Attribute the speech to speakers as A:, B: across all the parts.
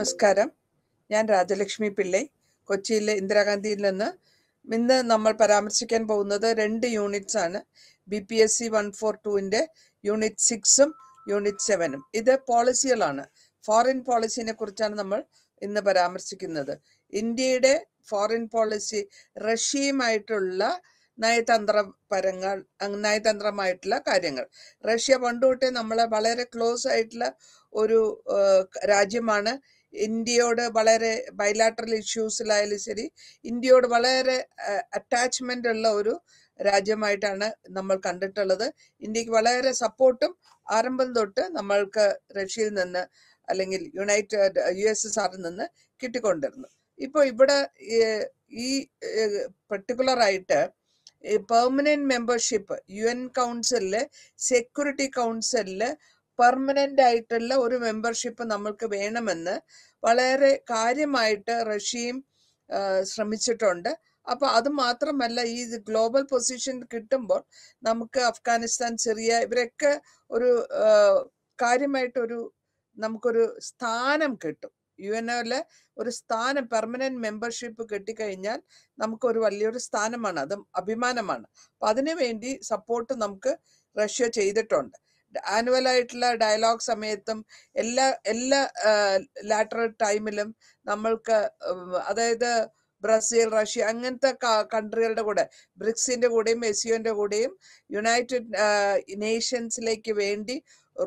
A: നമസ്കാരം ഞാൻ രാജലക്ഷ്മി പിള്ളൈ കൊച്ചിയിലെ ഇന്ദിരാഗാന്ധിയിൽ നിന്ന് ഇന്ന് നമ്മൾ പരാമർശിക്കാൻ പോകുന്നത് രണ്ട് യൂണിറ്റ്സ് ആണ് B P S C one four ടുവിൻ്റെ യൂണിറ്റ് സിക്സും യൂണിറ്റ് സെവനും ഇത് പോളിസികളാണ് ഫോറിൻ പോളിസിനെ കുറിച്ചാണ് നമ്മൾ ഇന്ന് പരാമർശിക്കുന്നത് ഇന്ത്യയുടെ ഫോറിൻ പോളിസി റഷ്യയുമായിട്ടുള്ള നയതന്ത്രപരങ്ങൾ നയതന്ത്രമായിട്ടുള്ള കാര്യങ്ങൾ റഷ്യ പണ്ടുകൊട്ടേ നമ്മളെ വളരെ ക്ലോസ് ആയിട്ടുള്ള ഒരു രാജ്യമാണ് ഇന്ത്യയോട് വളരെ ബൈലാറ്ററൽ ഇഷ്യൂസിലായാലും ശരി ഇന്ത്യയോട് വളരെ അറ്റാച്ച്മെന്റ് ഉള്ള ഒരു രാജ്യമായിട്ടാണ് നമ്മൾ കണ്ടിട്ടുള്ളത് ഇന്ത്യക്ക് വളരെ സപ്പോർട്ടും ആരംഭം തൊട്ട് നമ്മൾക്ക് റഷ്യയിൽ നിന്ന് അല്ലെങ്കിൽ യുണൈറ്റഡ് യു എസ് എസ് ആറിൽ നിന്ന് കിട്ടിക്കൊണ്ടിരുന്നു ഇപ്പോൾ ഇവിടെ ഈ പെർട്ടിക്കുലർ ആയിട്ട് പെർമനന്റ് മെമ്പർഷിപ്പ് യു എൻ കൗൺസിലെ സെക്യൂരിറ്റി കൗൺസിലെ പെർമനന്റ് ആയിട്ടുള്ള ഒരു മെമ്പർഷിപ്പ് നമ്മൾക്ക് വേണമെന്ന് വളരെ കാര്യമായിട്ട് റഷ്യയും ശ്രമിച്ചിട്ടുണ്ട് അപ്പൊ അത് മാത്രമല്ല ഈ ഗ്ലോബൽ പൊസിഷൻ കിട്ടുമ്പോൾ നമുക്ക് അഫ്ഗാനിസ്ഥാൻ ചെറിയ ഇവരൊക്കെ ഒരു കാര്യമായിട്ടൊരു നമുക്കൊരു സ്ഥാനം കിട്ടും യു എൻ ഒയിലെ ഒരു സ്ഥാനം പെർമനന്റ് മെമ്പർഷിപ്പ് കിട്ടിക്കഴിഞ്ഞാൽ നമുക്കൊരു വലിയൊരു സ്ഥാനമാണ് അതും അഭിമാനമാണ് അപ്പൊ വേണ്ടി സപ്പോർട്ട് നമുക്ക് റഷ്യ ചെയ്തിട്ടുണ്ട് ആനുവൽ ആയിട്ടുള്ള ഡയലോഗ് സമയത്തും എല്ലാ എല്ലാ ലാറ്റർ ടൈമിലും നമ്മൾക്ക് അതായത് ബ്രസീൽ റഷ്യ അങ്ങനത്തെ കൺട്രികളുടെ കൂടെ ബ്രിക്സിന്റെ കൂടെയും എസിയോന്റെ കൂടെയും യുണൈറ്റഡ് നേഷൻസിലേക്ക് വേണ്ടി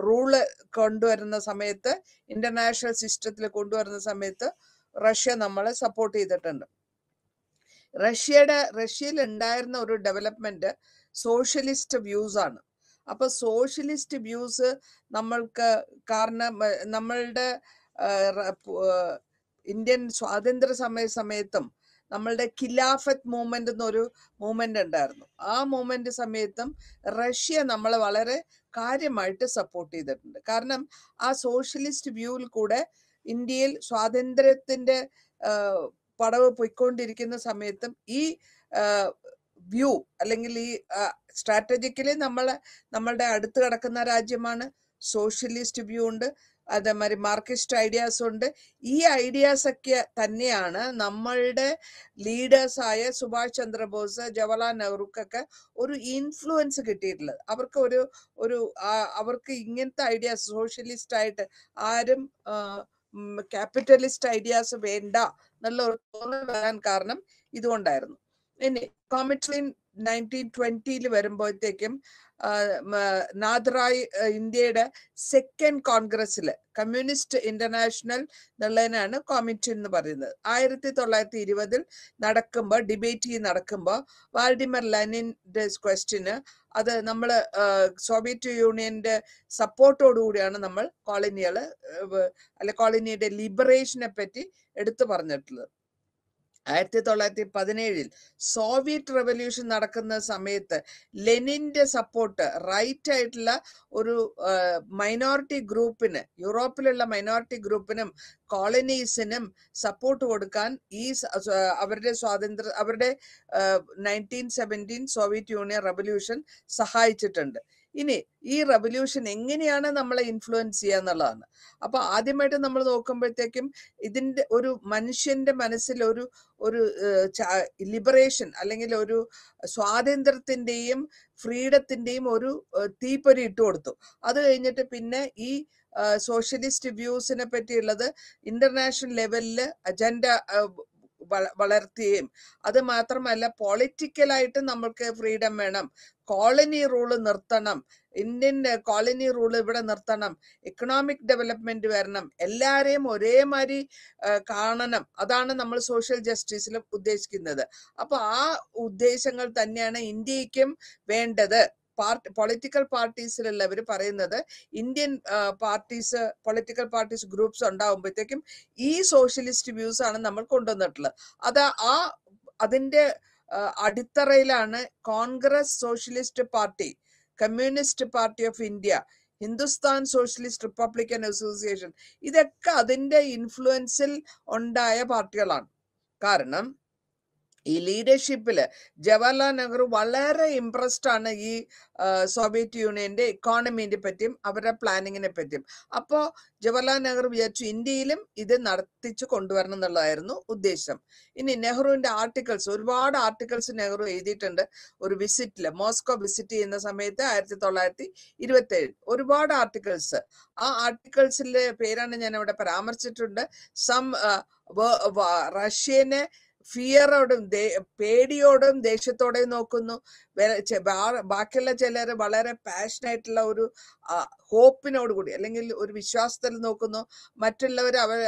A: റൂള് കൊണ്ടുവരുന്ന സമയത്ത് ഇന്റർനാഷണൽ സിസ്റ്റത്തിൽ കൊണ്ടുവരുന്ന സമയത്ത് റഷ്യ നമ്മളെ സപ്പോർട്ട് ചെയ്തിട്ടുണ്ട് റഷ്യയുടെ റഷ്യയിൽ ഉണ്ടായിരുന്ന ഒരു ഡെവലപ്മെന്റ് സോഷ്യലിസ്റ്റ് വ്യൂസ് ആണ് അപ്പൊ സോഷ്യലിസ്റ്റ് വ്യൂസ് നമ്മൾക്ക് കാരണം നമ്മളുടെ ഇന്ത്യൻ സ്വാതന്ത്ര്യ സമയ സമയത്തും നമ്മളുടെ ഖിലാഫത്ത് മൂവ്മെന്റ് എന്നൊരു മൂവ്മെന്റ് ഉണ്ടായിരുന്നു ആ മൂവ്മെന്റ് സമയത്തും റഷ്യ നമ്മളെ വളരെ കാര്യമായിട്ട് സപ്പോർട്ട് ചെയ്തിട്ടുണ്ട് കാരണം ആ സോഷ്യലിസ്റ്റ് വ്യൂവിൽ കൂടെ ഇന്ത്യയിൽ സ്വാതന്ത്ര്യത്തിന്റെ പടവ് പൊയ്ക്കൊണ്ടിരിക്കുന്ന സമയത്തും ഈ വ്യൂ അല്ലെങ്കിൽ ഈ സ്ട്രാറ്റജിക്കലി നമ്മൾ നമ്മളുടെ അടുത്ത് കിടക്കുന്ന രാജ്യമാണ് സോഷ്യലിസ്റ്റ് വ്യൂ ഉണ്ട് അതേമാതിരി മാർക്സിസ്റ്റ് ഐഡിയാസ് ഉണ്ട് ഈ ഐഡിയാസ് ഒക്കെ തന്നെയാണ് നമ്മളുടെ ലീഡേഴ്സായ സുഭാഷ് ചന്ദ്രബോസ് ജവഹർലാൽ നെഹ്റുക്കൊക്കെ ഒരു ഇൻഫ്ലുവൻസ് കിട്ടിയിട്ടുള്ളത് അവർക്ക് ഒരു ഒരു അവർക്ക് ഇങ്ങനത്തെ ഐഡിയാസ് സോഷ്യലിസ്റ്റ് ആയിട്ട് ആരും ക്യാപിറ്റലിസ്റ്റ് ഐഡിയാസ് വേണ്ട എന്നുള്ള ഒരു തോന്നൽ വരാൻ കാരണം ഇതുകൊണ്ടായിരുന്നു ഇനി കോമിറ്റ്ലി നയൻറ്റീൻ ട്വന്റിയിൽ വരുമ്പോഴത്തേക്കും നാദറായി ഇന്ത്യയുടെ സെക്കൻഡ് കോൺഗ്രസ്സിൽ കമ്മ്യൂണിസ്റ്റ് ഇന്റർനാഷണൽ എന്നുള്ളതിനാണ് കോമിറ്റി എന്ന് പറയുന്നത് ആയിരത്തി തൊള്ളായിരത്തി ഇരുപതിൽ നടക്കുമ്പോൾ ഡിബേറ്റ് നടക്കുമ്പോൾ വാൾഡിമർ ലനിൻ്റെ ക്വസ്റ്റിന് അത് നമ്മൾ സോവിയറ്റ് യൂണിയന്റെ സപ്പോർട്ടോടുകൂടിയാണ് നമ്മൾ കോളനികൾ അല്ലെ കോളനിയുടെ ലിബറേഷനെ പറ്റി എടുത്തു പറഞ്ഞിട്ടുള്ളത് ആയിരത്തി തൊള്ളായിരത്തി പതിനേഴിൽ സോവിയറ്റ് റെവല്യൂഷൻ നടക്കുന്ന സമയത്ത് ലെനിന്റെ സപ്പോർട്ട് റൈറ്റ് ആയിട്ടുള്ള ഒരു മൈനോറിറ്റി ഗ്രൂപ്പിന് യൂറോപ്പിലുള്ള മൈനോറിറ്റി ഗ്രൂപ്പിനും കോളനീസിനും സപ്പോർട്ട് കൊടുക്കാൻ ഈ അവരുടെ സ്വാതന്ത്ര്യ അവരുടെ nineteen seventeen Soviet Union revolution സഹായിച്ചിട്ടുണ്ട് ഇനി ഈ റവല്യൂഷൻ എങ്ങനെയാണ് നമ്മളെ ഇൻഫ്ലുവൻസ് ചെയ്യുക എന്നുള്ളതാണ് അപ്പൊ ആദ്യമായിട്ട് നമ്മൾ നോക്കുമ്പോഴത്തേക്കും ഇതിന്റെ ഒരു മനുഷ്യന്റെ മനസ്സിൽ ഒരു ഒരു ലിബറേഷൻ അല്ലെങ്കിൽ ഒരു സ്വാതന്ത്ര്യത്തിന്റെയും ഫ്രീഡത്തിന്റെയും ഒരു തീപ്പൊരി ഇട്ട് കൊടുത്തു അത് കഴിഞ്ഞിട്ട് പിന്നെ ഈ സോഷ്യലിസ്റ്റ് വ്യൂസിനെ പറ്റിയുള്ളത് ഇന്റർനാഷണൽ ലെവലിൽ അജണ്ട വളർത്തുകയും അത് മാത്രമല്ല പൊളിറ്റിക്കലായിട്ട് നമ്മൾക്ക് ഫ്രീഡം വേണം കോളനി റൂള് നിർത്തണം ഇന്ത്യൻ കോളനി റൂൾ ഇവിടെ നിർത്തണം എക്കണോമിക് ഡെവലപ്മെന്റ് വരണം എല്ലാരെയും ഒരേമാതിരി കാണണം അതാണ് നമ്മൾ സോഷ്യൽ ജസ്റ്റിസിൽ ഉദ്ദേശിക്കുന്നത് അപ്പൊ ആ ഉദ്ദേശങ്ങൾ തന്നെയാണ് ഇന്ത്യക്കും വേണ്ടത് പാർട്ടി പൊളിറ്റിക്കൽ പാർട്ടീസിലുള്ളവർ പറയുന്നത് Indian parties political parties groups ഉണ്ടാകുമ്പോഴത്തേക്കും ഈ സോഷ്യലിസ്റ്റ് വ്യൂസ് ആണ് നമ്മൾ കൊണ്ടുവന്നിട്ടുള്ളത് അത് ആ അതിന്റെ അടിത്തറയിലാണ് Congress socialist party communist party of India Hindustan socialist republican association ഇതൊക്കെ അതിൻ്റെ ഇൻഫ്ലുവൻസിൽ ഉണ്ടായ പാർട്ടികളാണ് കാരണം ഈ ലീഡർഷിപ്പിൽ ജവഹർലാൽ നെഹ്റു വളരെ ഇംപ്രസ്ഡ് ആണ് ഈ സോവിയറ്റ് യൂണിയന്റെ ഇക്കോണമിനെ പറ്റിയും അവരുടെ പ്ലാനിങ്ങിനെ പറ്റിയും അപ്പോൾ ജവഹർലാൽ നെഹ്റു വിചാരിച്ചു ഇന്ത്യയിലും ഇത് നടത്തിച്ചു കൊണ്ടുവരണം എന്നുള്ളതായിരുന്നു ഉദ്ദേശം ഇനി നെഹ്റുവിന്റെ ആർട്ടിക്കിൾസ് ഒരുപാട് ആർട്ടിക്കിൾസ് നെഹ്റു എഴുതിയിട്ടുണ്ട് ഒരു വിസിറ്റിൽ മോസ്കോ വിസിറ്റ് ചെയ്യുന്ന സമയത്ത് ആയിരത്തി തൊള്ളായിരത്തി ഇരുപത്തി ഏഴ് ഒരുപാട് ആർട്ടിക്കിൾസ് ആ ആർട്ടിക്കിൾസിലെ പേരാണ് ഞാൻ അവിടെ പരാമർശിച്ചിട്ടുണ്ട് സം റഷ്യനെ ഫിയറോടും പേടിയോടും ദേഷ്യത്തോടെയും നോക്കുന്നു ബാക്കിയുള്ള ചിലർ വളരെ പാഷനായിട്ടുള്ള ഒരു ഹോപ്പിനോട് കൂടി അല്ലെങ്കിൽ ഒരു വിശ്വാസത്തിൽ നോക്കുന്നു മറ്റുള്ളവർ അവർ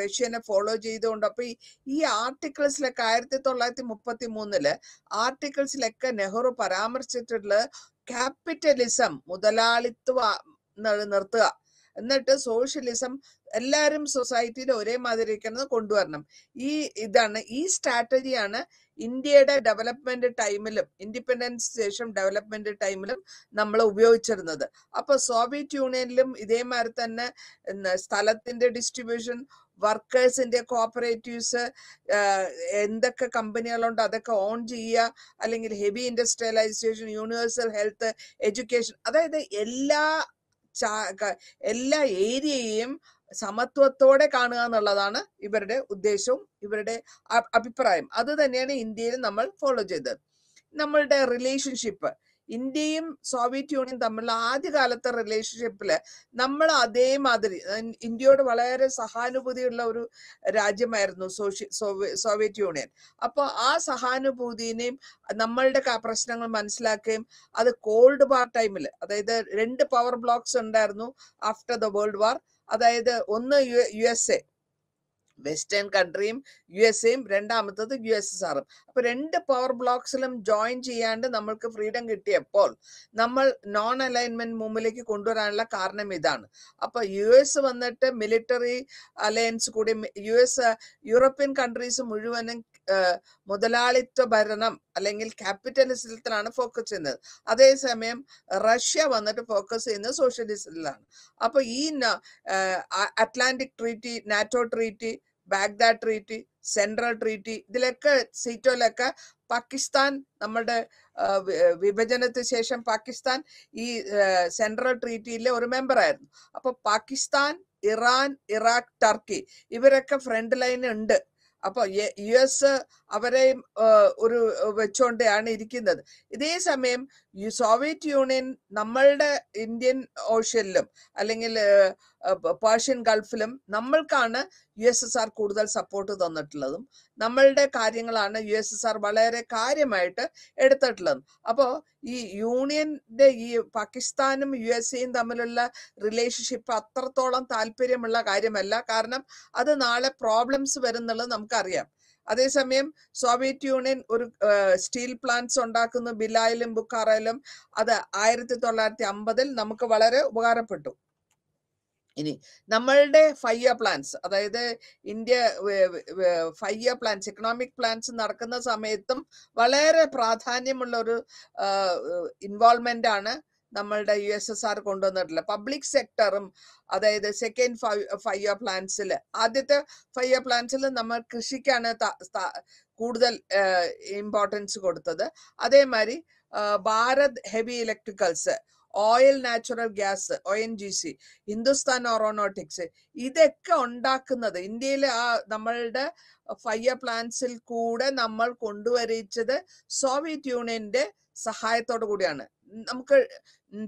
A: റഷ്യനെ ഫോളോ ചെയ്തുകൊണ്ട് അപ്പൊ ഈ ആർട്ടിക്കിൾസിലൊക്കെ ആയിരത്തി തൊള്ളായിരത്തി മുപ്പത്തി മൂന്നില് ആർട്ടിക്കിൾസിലൊക്കെ നെഹ്റു പരാമർശിച്ചിട്ടുള്ള ക്യാപിറ്റലിസം മുതലാളിത്വ നിർത്തുക എന്നിട്ട് സോഷ്യലിസം എല്ലാവരും സൊസൈറ്റിയിൽ ഒരേ മാതിരി ഇരിക്കുന്നത് കൊണ്ടുവരണം ഈ ഇതാണ് ഈ സ്ട്രാറ്റജിയാണ് ഇന്ത്യയുടെ ഡെവലപ്മെന്റ് ടൈമിലും ഇൻഡിപെൻഡൻസ് ശേഷം ഡെവലപ്മെന്റ് ടൈമിലും നമ്മൾ ഉപയോഗിച്ചിരുന്നത് അപ്പൊ സോവിയറ്റ് യൂണിയനിലും ഇതേമാതിരി തന്നെ സ്ഥലത്തിന്റെ ഡിസ്ട്രിബ്യൂഷൻ വർക്കേഴ്സിന്റെ കോപ്പറേറ്റീവ്സ് എന്തൊക്കെ കമ്പനികളുണ്ടോ അതൊക്കെ ഓൺ ചെയ്യുക അല്ലെങ്കിൽ heavy industrialisation universal health education അതായത് എല്ലാ എല്ലാ ഏരിയയും സമത്വത്തോടെ കാണുക എന്നുള്ളതാണ് ഇവരുടെ ഉദ്ദേശവും ഇവരുടെ അഭിപ്രായം അത് തന്നെയാണ് ഇന്ത്യയിൽ നമ്മൾ ഫോളോ ചെയ്തത് നമ്മളുടെ റിലേഷൻഷിപ്പ് ഇന്ത്യയും സോവിയറ്റ് യൂണിയൻ തമ്മിലുള്ള ആദ്യകാലത്തെ റിലേഷൻഷിപ്പില് നമ്മൾ അതേമാതിരി ഇന്ത്യയോട് വളരെ സഹാനുഭൂതിയുള്ള ഒരു രാജ്യമായിരുന്നു സോവിയറ്റ് യൂണിയൻ അപ്പോൾ ആ സഹാനുഭൂതിനെയും നമ്മളുടെ പ്രശ്നങ്ങൾ മനസ്സിലാക്കുകയും അത് കോൾഡ് വാർ ടൈമിൽ അതായത് രണ്ട് പവർ ബ്ലോക്സ് ഉണ്ടായിരുന്നു ആഫ്റ്റർ ദ വേൾഡ് വാർ അതായത് ഒന്ന് യു എസ് എ വെസ്റ്റേൺ കൺട്രിയും യു എസ് എയും രണ്ടാമത്തത് യു എസ് എസ് ആറും അപ്പൊ രണ്ട് പവർ ബ്ലോക്സിലും ജോയിൻ ചെയ്യാണ്ട് നമ്മൾക്ക് ഫ്രീഡം കിട്ടിയപ്പോൾ നമ്മൾ നോൺ അലൈൻമെന്റ് മുമ്പിലേക്ക് കൊണ്ടുവരാനുള്ള കാരണം ഇതാണ് അപ്പൊ യു എസ് വന്നിട്ട് മിലിറ്ററി അലയൻസ് കൂടി യു എസ് യൂറോപ്യൻ കൺട്രീസ് മുഴുവനും മുതലാളിത്വ ഭരണം അല്ലെങ്കിൽ ക്യാപിറ്റലിസത്തിലാണ് ഫോക്കസ് ചെയ്യുന്നത് അതേസമയം റഷ്യ വന്നിട്ട് ഫോക്കസ് ചെയ്യുന്നത് സോഷ്യലിസത്തിലാണ് അപ്പൊ ഈ Atlantic treaty NATO treaty Baghdad treaty central treaty ഇതിലൊക്കെ സീറ്റോയിലൊക്കെ പാകിസ്ഥാൻ നമ്മുടെ വിഭജനത്തിന് ശേഷം പാകിസ്ഥാൻ ഈ സെൻട്രൽ ട്രീറ്റിയിലെ ഒരു മെമ്പറായിരുന്നു അപ്പൊ പാകിസ്ഥാൻ ഇറാൻ ഇറാഖ് ടർക്കി ഇവരൊക്കെ ഫ്രണ്ട് ലൈൻ ഉണ്ട് അപ്പോൾ യു എസ് അവരെയും ഒരു വെച്ചോണ്ടാണ് ഇരിക്കുന്നത് ഇതേ സമയം സോവിയറ്റ് യൂണിയൻ നമ്മളുടെ ഇന്ത്യൻ ഓഷ്യനിലും അല്ലെങ്കിൽ പേർഷ്യൻ ഗൾഫിലും നമ്മൾക്കാണ് യു എസ് എസ് ആർ കൂടുതൽ സപ്പോർട്ട് തന്നിട്ടുള്ളതും നമ്മളുടെ കാര്യങ്ങളാണ് യു എസ് എസ് ആർ വളരെ കാര്യമായിട്ട് എടുത്തിട്ടുള്ളതും അപ്പോൾ ഈ യൂണിയന്റെ ഈ പാകിസ്ഥാനും യു എസ് എയും തമ്മിലുള്ള റിലേഷൻഷിപ്പ് അത്രത്തോളം താല്പര്യമുള്ള കാര്യമല്ല കാരണം അത് നാളെ പ്രോബ്ലംസ് വരുന്നുള്ളത് നമുക്കറിയാം അതേസമയം സോവിയറ്റ് യൂണിയൻ ഒരു സ്റ്റീൽ പ്ലാന്റ്സ് ഉണ്ടാക്കുന്ന ബിലായിലും ബുക്കാറയിലും അത് ആയിരത്തി തൊള്ളായിരത്തി അമ്പതിൽ നമുക്ക് വളരെ ഉപകാരപ്പെട്ടു ഇനി നമ്മളുടെ ഫയ്യ പ്ലാൻസ് അതായത് India five plans economic plans നടക്കുന്ന സമയത്തും വളരെ പ്രാധാന്യമുള്ള ഒരു ഇൻവോൾവ്മെന്റ് ആണ് നമ്മളുടെ യു എസ് എസ് ആർ കൊണ്ടുവന്നിട്ടില്ല പബ്ലിക് സെക്ടറും അതായത് സെക്കൻഡ് ഫൈവ് ഇയർ പ്ലാൻസിൽ ആദ്യത്തെ ഫൈവ് ഇയർ പ്ലാൻസിൽ നമ്മൾ കൃഷിക്കാണ് കൂടുതൽ ഇമ്പോർട്ടൻസ് കൊടുത്തത് അതേമാതിരി Bharat heavy electricals oil natural gas O N G C Hindustan aeronautics ഇതൊക്കെ ഉണ്ടാക്കുന്നത് ഇന്ത്യയിലെ ആ നമ്മളുടെ ഫയർ പ്ലാന്റ്സിൽ കൂടെ നമ്മൾ കൊണ്ടുവരിച്ചത് സോവിയറ്റ് യൂണിയന്റെ സഹായത്തോടു കൂടിയാണ് നമുക്ക്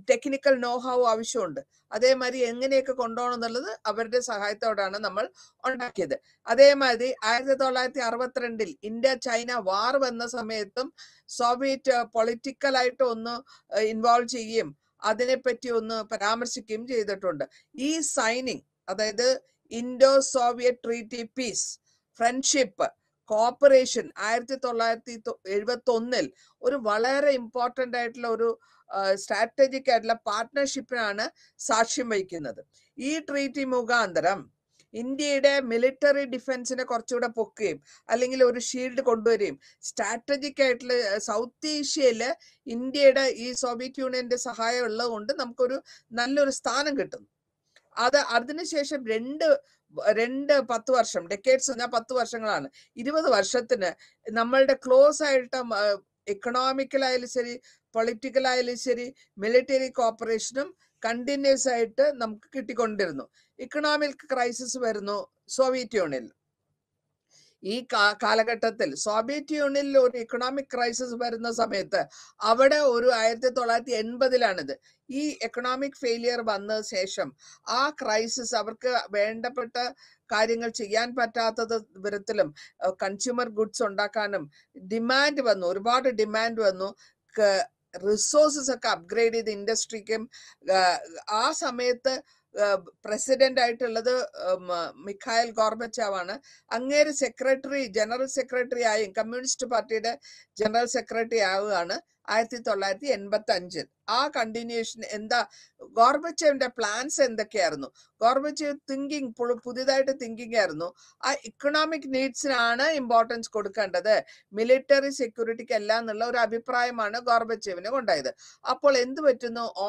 A: ടെക്നിക്കൽ നോഹാവ് ആവശ്യമുണ്ട് അതേമാതിരി എങ്ങനെയൊക്കെ കൊണ്ടുപോകണം എന്നുള്ളത് അവരുടെ സഹായത്തോടാണ് നമ്മൾ ഉണ്ടാക്കിയത് അതേമാതിരി ആയിരത്തി തൊള്ളായിരത്തി അറുപത്തിരണ്ടിൽ ഇന്ത്യ ചൈന വാർ വന്ന സമയത്തും സോവിയറ്റ് പൊളിറ്റിക്കലായിട്ട് ഒന്ന് ഇൻവോൾവ് ചെയ്യുകയും അതിനെപ്പറ്റി ഒന്ന് പരാമർശിക്കുകയും ചെയ്തിട്ടുണ്ട് ഈ സൈനിങ് അതായത് Indo Soviet treaty peace friendship cooperation ആയിരത്തി തൊള്ളായിരത്തി എഴുപത്തി ഒന്നിൽ ഒരു വളരെ ഇമ്പോർട്ടൻ്റ് ആയിട്ടുള്ള ഒരു സ്ട്രാറ്റജിക് ആയിട്ടുള്ള പാർട്ട്ണർഷിപ്പിനാണ് സാക്ഷ്യം വഹിക്കുന്നത് ഈ ട്രീറ്റി മുഖാന്തരം ഇന്ത്യയുടെ മിലിറ്ററി ഡിഫൻസിനെ കുറച്ചുകൂടെ പൊക്കുകയും അല്ലെങ്കിൽ ഒരു ഷീൽഡ് കൊണ്ടുവരികയും സ്ട്രാറ്റജിക് ആയിട്ടുള്ള സൗത്ത് ഏഷ്യയിൽ ഇന്ത്യയുടെ ഈ സോവിയറ്റ് യൂണിയന്റെ സഹായം ഉള്ളതുകൊണ്ട് നമുക്കൊരു നല്ലൊരു സ്ഥാനം കിട്ടുന്നു അത് അതിനുശേഷം രണ്ട് രണ്ട് പത്ത് വർഷം ഡെക്കേഡ്സ് എന്നാൽ പത്ത് വർഷങ്ങളാണ് ഇരുപത് വർഷത്തിന് നമ്മളുടെ ക്ലോസ് ആയിട്ട് എക്കണോമിക്കലായാലും ശരി പൊളിറ്റിക്കലായാലും ശരി മിലിറ്ററി കോപ്പറേഷനും കണ്ടിന്യൂസ് ആയിട്ട് നമുക്ക് കിട്ടിക്കൊണ്ടിരുന്നു ഇക്കണോമിക് ക്രൈസിസ് വരുന്നു സോവിയറ്റ് യൂണിയനിൽ ഈ കാലഘട്ടത്തിൽ സോവിയറ്റ് യൂണിയനിൽ ഒരു ഇക്കണോമിക് ക്രൈസിസ് വരുന്ന സമയത്ത് അവിടെ ഒരു ആയിരത്തി തൊള്ളായിരത്തി എൺപതിലാണിത് ഈ എക്കണോമിക് ഫെയിലിയർ വന്ന ശേഷം ആ ക്രൈസിസ് അവർക്ക് വേണ്ടപ്പെട്ട കാര്യങ്ങൾ ചെയ്യാൻ പറ്റാത്തത് വിധത്തിലും കൺസ്യൂമർ ഗുഡ്സ് ഉണ്ടാക്കാനും ഡിമാൻഡ് വന്നു ഒരുപാട് ഡിമാൻഡ് വന്നു റിസോഴ്സസ് ഒക്കെ അപ്ഗ്രേഡ് ചെയ്ത് ഇൻഡസ്ട്രിക്കും ആ സമയത്ത് പ്രസിഡന്റ് ആയിട്ടുള്ളത് മിഖായൽ ഗോർബച്ചാവ് ആണ് അങ്ങേര് സെക്രട്ടറി ജനറൽ സെക്രട്ടറി ആയും കമ്മ്യൂണിസ്റ്റ് പാർട്ടിയുടെ ജനറൽ സെക്രട്ടറി ആവുകയാണ് ആയിരത്തി തൊള്ളായിരത്തി എൺപത്തി അഞ്ചിൽ ആ കണ്ടിന്യൂഷൻ എന്താ ഗോർബച്ചേവിന്റെ പ്ലാൻസ് എന്തൊക്കെയായിരുന്നു ഗോർബച്ചേവ് തിങ്കിങ് പുതിയതായിട്ട് തിങ്കിങ് ആയിരുന്നു ആ ഇക്കണോമിക് നീഡ്സിനാണ് ഇമ്പോർട്ടൻസ് കൊടുക്കേണ്ടത് മിലിറ്ററി സെക്യൂരിറ്റിക്ക് അല്ല എന്നുള്ള ഒരു അഭിപ്രായമാണ് ഗോർബച്ചേവിന് കൊണ്ടായത് അപ്പോൾ എന്ത് പറ്റുന്നു ഓ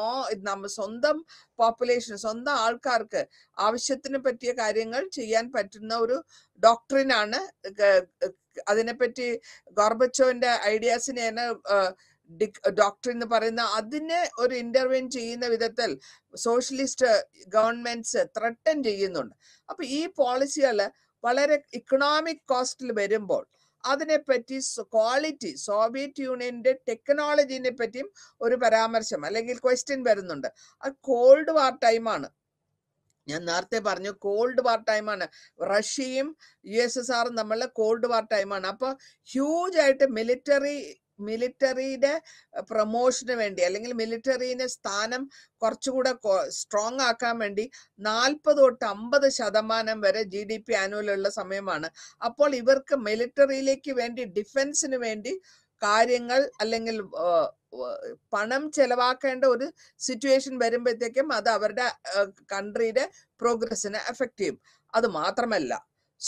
A: നമ്മ സ്വന്തം പോപ്പുലേഷൻ സ്വന്തം ആൾക്കാർക്ക് ആവശ്യത്തിന് പറ്റിയ കാര്യങ്ങൾ ചെയ്യാൻ പറ്റുന്ന ഒരു ഡോക്ടറിനാണ് അതിനെപ്പറ്റി ഗോർബച്ചോവിന്റെ ഐഡിയാസിനെ ഡോക്ടർ എന്ന് പറയുന്ന അതിനെ ഒരു ഇന്റർവെൻ ചെയ്യുന്ന വിധത്തിൽ സോഷ്യലിസ്റ്റ് ഗവൺമെന്റ്സ് ത്രട്ടൻ ചെയ്യുന്നുണ്ട് അപ്പൊ ഈ പോളിസികൾ വളരെ ഇക്കണോമിക് കോസ്റ്റിൽ വരുമ്പോൾ അതിനെപ്പറ്റി ക്വാളിറ്റി സോവിയറ്റ് യൂണിയന്റെ ടെക്നോളജിനെ പറ്റിയും ഒരു പരാമർശം അല്ലെങ്കിൽ ക്വസ്റ്റ്യൻ വരുന്നുണ്ട് അത് കോൾഡ് വാർ ടൈമാണ് ഞാൻ നേരത്തെ പറഞ്ഞു കോൾഡ് വാർ ടൈമാണ് റഷ്യയും യു എസ് എസ് ആറും തമ്മിലുള്ള കോൾഡ് വാർ ടൈമാണ് അപ്പോൾ ഹ്യൂജ് ആയിട്ട് മിലിറ്ററി മിലിറ്ററിയുടെ പ്രൊമോഷന് വേണ്ടി അല്ലെങ്കിൽ മിലിറ്ററിനെ സ്ഥാനം കുറച്ചുകൂടെ സ്ട്രോങ് ആക്കാൻ വേണ്ടി നാൽപ്പത് തൊട്ട് അമ്പത് ശതമാനം വരെ ജി ഡി പി ആനുവലുള്ള സമയമാണ് അപ്പോൾ ഇവർക്ക് മിലിറ്ററിയിലേക്ക് വേണ്ടി ഡിഫൻസിന് വേണ്ടി കാര്യങ്ങൾ അല്ലെങ്കിൽ പണം ചെലവാക്കേണ്ട ഒരു സിറ്റുവേഷൻ വരുമ്പോഴത്തേക്കും അത് അവരുടെ കൺട്രിയുടെ പ്രോഗ്രസിനെ എഫക്റ്റ് ചെയ്യും അത് മാത്രമല്ല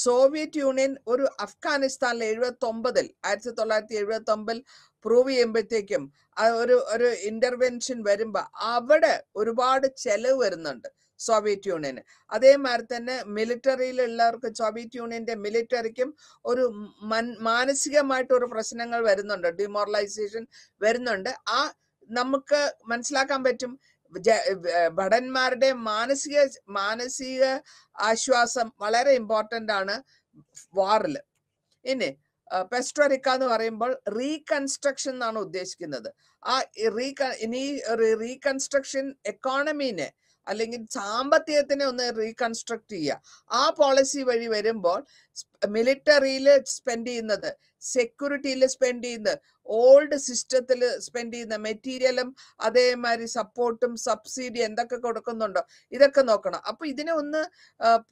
A: സോവിയറ്റ് യൂണിയൻ ഒരു അഫ്ഗാനിസ്ഥാനിൽ എഴുപത്തി ഒമ്പതിൽ ആയിരത്തി തൊള്ളായിരത്തി എഴുപത്തി ഒമ്പതിൽ പ്രൂവ് ചെയ്യുമ്പോഴത്തേക്കും ഒരു ഒരു ഇന്റർവെൻഷൻ വരുമ്പോൾ അവിടെ ഒരുപാട് ചെലവ് വരുന്നുണ്ട് സോവിയറ്റ് യൂണിയന് അതേമാതിരി തന്നെ മിലിറ്ററിയിലുള്ളവർക്ക് സോവിയറ്റ് യൂണിയന്റെ മിലിറ്ററിക്കും ഒരു മൻ മാനസികമായിട്ട് ഒരു പ്രശ്നങ്ങൾ വരുന്നുണ്ട് ഡിമോറലൈസേഷൻ വരുന്നുണ്ട് ആ നമുക്ക് മനസ്സിലാക്കാൻ പറ്റും ഭടന്മാരുടെ മാനസിക മാനസിക ആശ്വാസം വളരെ ഇമ്പോർട്ടൻ്റ് ആണ് വാറിൽ ഇനി പെസ്ട്രിക്ക എന്ന് പറയുമ്പോൾ റീകൺസ്ട്രക്ഷൻ എന്നാണ് ഉദ്ദേശിക്കുന്നത് ആ റീ ഇനി റീകൺസ്ട്രക്ഷൻ എക്കോണമീനെ അല്ലെങ്കിൽ സാമ്പത്തികത്തിനെ ഒന്ന് റീകൺസ്ട്രക്ട് ചെയ്യുക ആ പോളിസി വഴി വരുമ്പോൾ മിലിറ്ററിയിൽ സ്പെൻഡ് ചെയ്യുന്നത് സെക്യൂരിറ്റിയിൽ സ്പെൻഡ് ചെയ്യുന്നത് ഓൾഡ് സിസ്റ്റത്തിൽ സ്പെൻഡ് ചെയ്യുന്ന മെറ്റീരിയലും അതേമാതിരി സപ്പോർട്ടും സബ്സിഡി എന്തൊക്കെ കൊടുക്കുന്നുണ്ടോ ഇതൊക്കെ നോക്കണം അപ്പൊ ഇതിനെ ഒന്ന്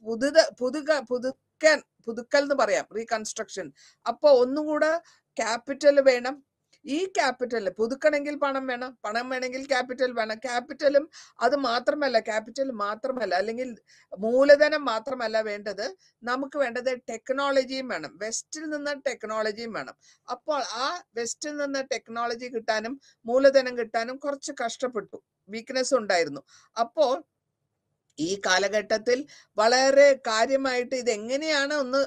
A: പുതുത പുതുക പുതുക്കാൻ പുതുക്കൽ എന്ന് പറയാം റീകൺസ്ട്രക്ഷൻ അപ്പോൾ ഒന്നുകൂടെ ക്യാപിറ്റൽ വേണം ഈ ക്യാപിറ്റൽ പുതുക്കണമെങ്കിൽ പണം വേണം പണം വേണമെങ്കിൽ ക്യാപിറ്റൽ വേണം ക്യാപിറ്റലും അത് മാത്രമല്ല ക്യാപിറ്റൽ മാത്രമല്ല അല്ലെങ്കിൽ മൂലധനം മാത്രമല്ല വേണ്ടത് നമുക്ക് വേണ്ടത് ടെക്നോളജിയും വേണം വെസ്റ്റിൽ നിന്ന് ടെക്നോളജിയും വേണം അപ്പോൾ ആ വെസ്റ്റിൽ നിന്ന് ടെക്നോളജി കിട്ടാനും മൂലധനം കിട്ടാനും കുറച്ച് കഷ്ടപ്പെട്ടു വീക്ക്നെസ് ഉണ്ടായിരുന്നു അപ്പോൾ ഈ കാലഘട്ടത്തിൽ വളരെ കാര്യമായിട്ട് ഇതെങ്ങനെയാണ് ഒന്ന്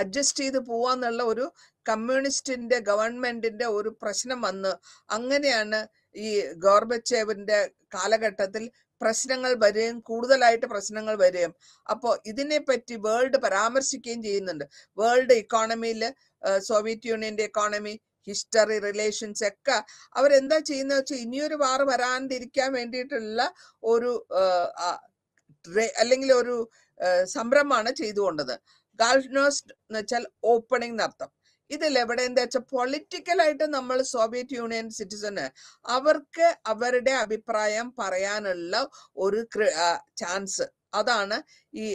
A: അഡ്ജസ്റ്റ് ചെയ്ത് പോവാന്നുള്ള ഒരു കമ്മ്യൂണിസ്റ്റിന്റെ ഗവൺമെന്റിന്റെ ഒരു പ്രശ്നം വന്ന് അങ്ങനെയാണ് ഈ ഗോർബച്ചേവിന്റെ കാലഘട്ടത്തിൽ പ്രശ്നങ്ങൾ വരികയും കൂടുതലായിട്ട് പ്രശ്നങ്ങൾ വരികയും അപ്പോൾ ഇതിനെപ്പറ്റി വേൾഡ് പരാമർശിക്കുകയും ചെയ്യുന്നുണ്ട് വേൾഡ് ഇക്കോണമിയിൽ സോവിയറ്റ് യൂണിയന്റെ ഇക്കോണമി ഹിസ്റ്ററി റിലേഷൻസ് ഒക്കെ അവരെന്താ ചെയ്യുന്നത് വെച്ചാൽ ഇനിയൊരു വാർ വരാണ്ടിരിക്കാൻ വേണ്ടിയിട്ടുള്ള ഒരു അല്ലെങ്കിൽ ഒരു സംരംഭമാണ് ചെയ്തുകൊണ്ടത് ഗാൾനോസ്റ്റ് എന്ന് വെച്ചാൽ ഓപ്പണിംഗ് നടത്തം ഇതിൽ എവിടെ എന്താ വെച്ചാൽ പൊളിറ്റിക്കലായിട്ട് നമ്മൾ സോവിയറ്റ് യൂണിയൻ സിറ്റിസന് അവർക്ക് അവരുടെ അഭിപ്രായം പറയാനുള്ള ഒരു ചാൻസ് അതാണ് ഈ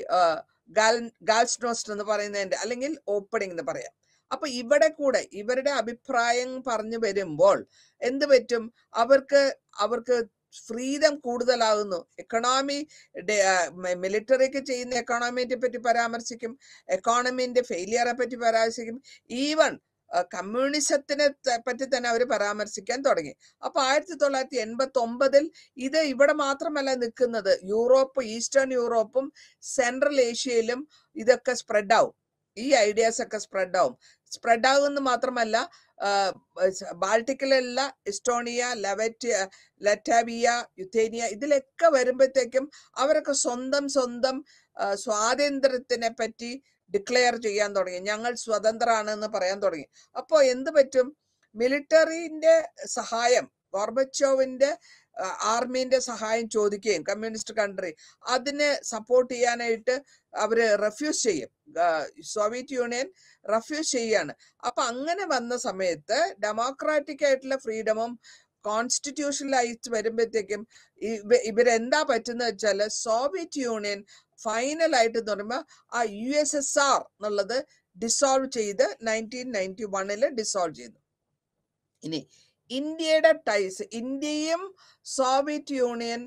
A: ഗാൽ ഗാൽസ്നോസ്റ്റ് എന്ന് പറയുന്നതിന്റെ അല്ലെങ്കിൽ ഓപ്പണിംഗ് എന്ന് പറയാം അപ്പൊ ഇവിടെ കൂടെ ഇവരുടെ അഭിപ്രായം പറഞ്ഞു വരുമ്പോൾ എന്ത് പറ്റും അവർക്ക് അവർക്ക് ഫ്രീഡം കൂടുതലാകുന്നു എക്കണോമി മിലിറ്ററിക്ക് ചെയ്യുന്ന എക്കണോമിയെ പറ്റി പരാമർശിക്കും എക്കോണമിന്റെ ഫെയിലിയറെ പറ്റി പരാമർശിക്കും ഈവൺ കമ്മ്യൂണിസത്തിനെ പറ്റി തന്നെ അവർ പരാമർശിക്കാൻ തുടങ്ങി അപ്പൊ ആയിരത്തി തൊള്ളായിരത്തി എൺപത്തി ഒമ്പതിൽ ഇത് ഇവിടെ മാത്രമല്ല നിൽക്കുന്നത് യൂറോപ്പ് ഈസ്റ്റേൺ യൂറോപ്പും സെൻട്രൽ ഏഷ്യയിലും ഇതൊക്കെ സ്പ്രെഡ് ആവും ഈ ഐഡിയാസ് ഒക്കെ സ്പ്രെഡ് ആവും സ്പ്രെഡ് ആകുമെന്ന് മാത്രമല്ല ബാൾട്ടിക്കിലുള്ള എസ്റ്റോണിയ ലവറ്റ് ലറ്റാബിയ യുത്തേനിയ ഇതിലൊക്കെ വരുമ്പോഴത്തേക്കും അവരൊക്കെ സ്വന്തം സ്വന്തം സ്വാതന്ത്ര്യത്തിനെ പറ്റി ഡിക്ലെയർ ചെയ്യാൻ തുടങ്ങി ഞങ്ങൾ സ്വതന്ത്രമാണെന്ന് പറയാൻ തുടങ്ങി അപ്പോൾ എന്ത് പറ്റും മിലിറ്ററിന്റെ സഹായം ഗോർബച്ചോവിന്റെ ആർമിന്റെ സഹായം ചോദിക്കുകയും കമ്മ്യൂണിസ്റ്റ് കൺട്രി അതിനെ സപ്പോർട്ട് ചെയ്യാനായിട്ട് അവര് റെഫ്യൂസ് ചെയ്യും സോവിയറ്റ് യൂണിയൻ റെഫ്യൂസ് ചെയ്യാണ് അപ്പൊ അങ്ങനെ വന്ന സമയത്ത് ഡെമോക്രാറ്റിക് ആയിട്ടുള്ള ഫ്രീഡമും കോൺസ്റ്റിറ്റ്യൂഷനലൈസ് വരുമ്പോഴത്തേക്കും ഇവരെന്താ പറ്റുന്നത് വെച്ചാൽ സോവിയറ്റ് യൂണിയൻ ആയിട്ട് എന്ന് പറയുമ്പോൾ ആ യു എസ് എസ് ആർ എന്നുള്ളത് ഡിസോൾവ് ചെയ്ത് നയൻറ്റീൻ നയൻറ്റി വണ്ണില് ഡിസോൾവ് ചെയ്തു ഇനി ഇന്ത്യയുടെ ടൈസ് ഇന്ത്യയും Soviet Union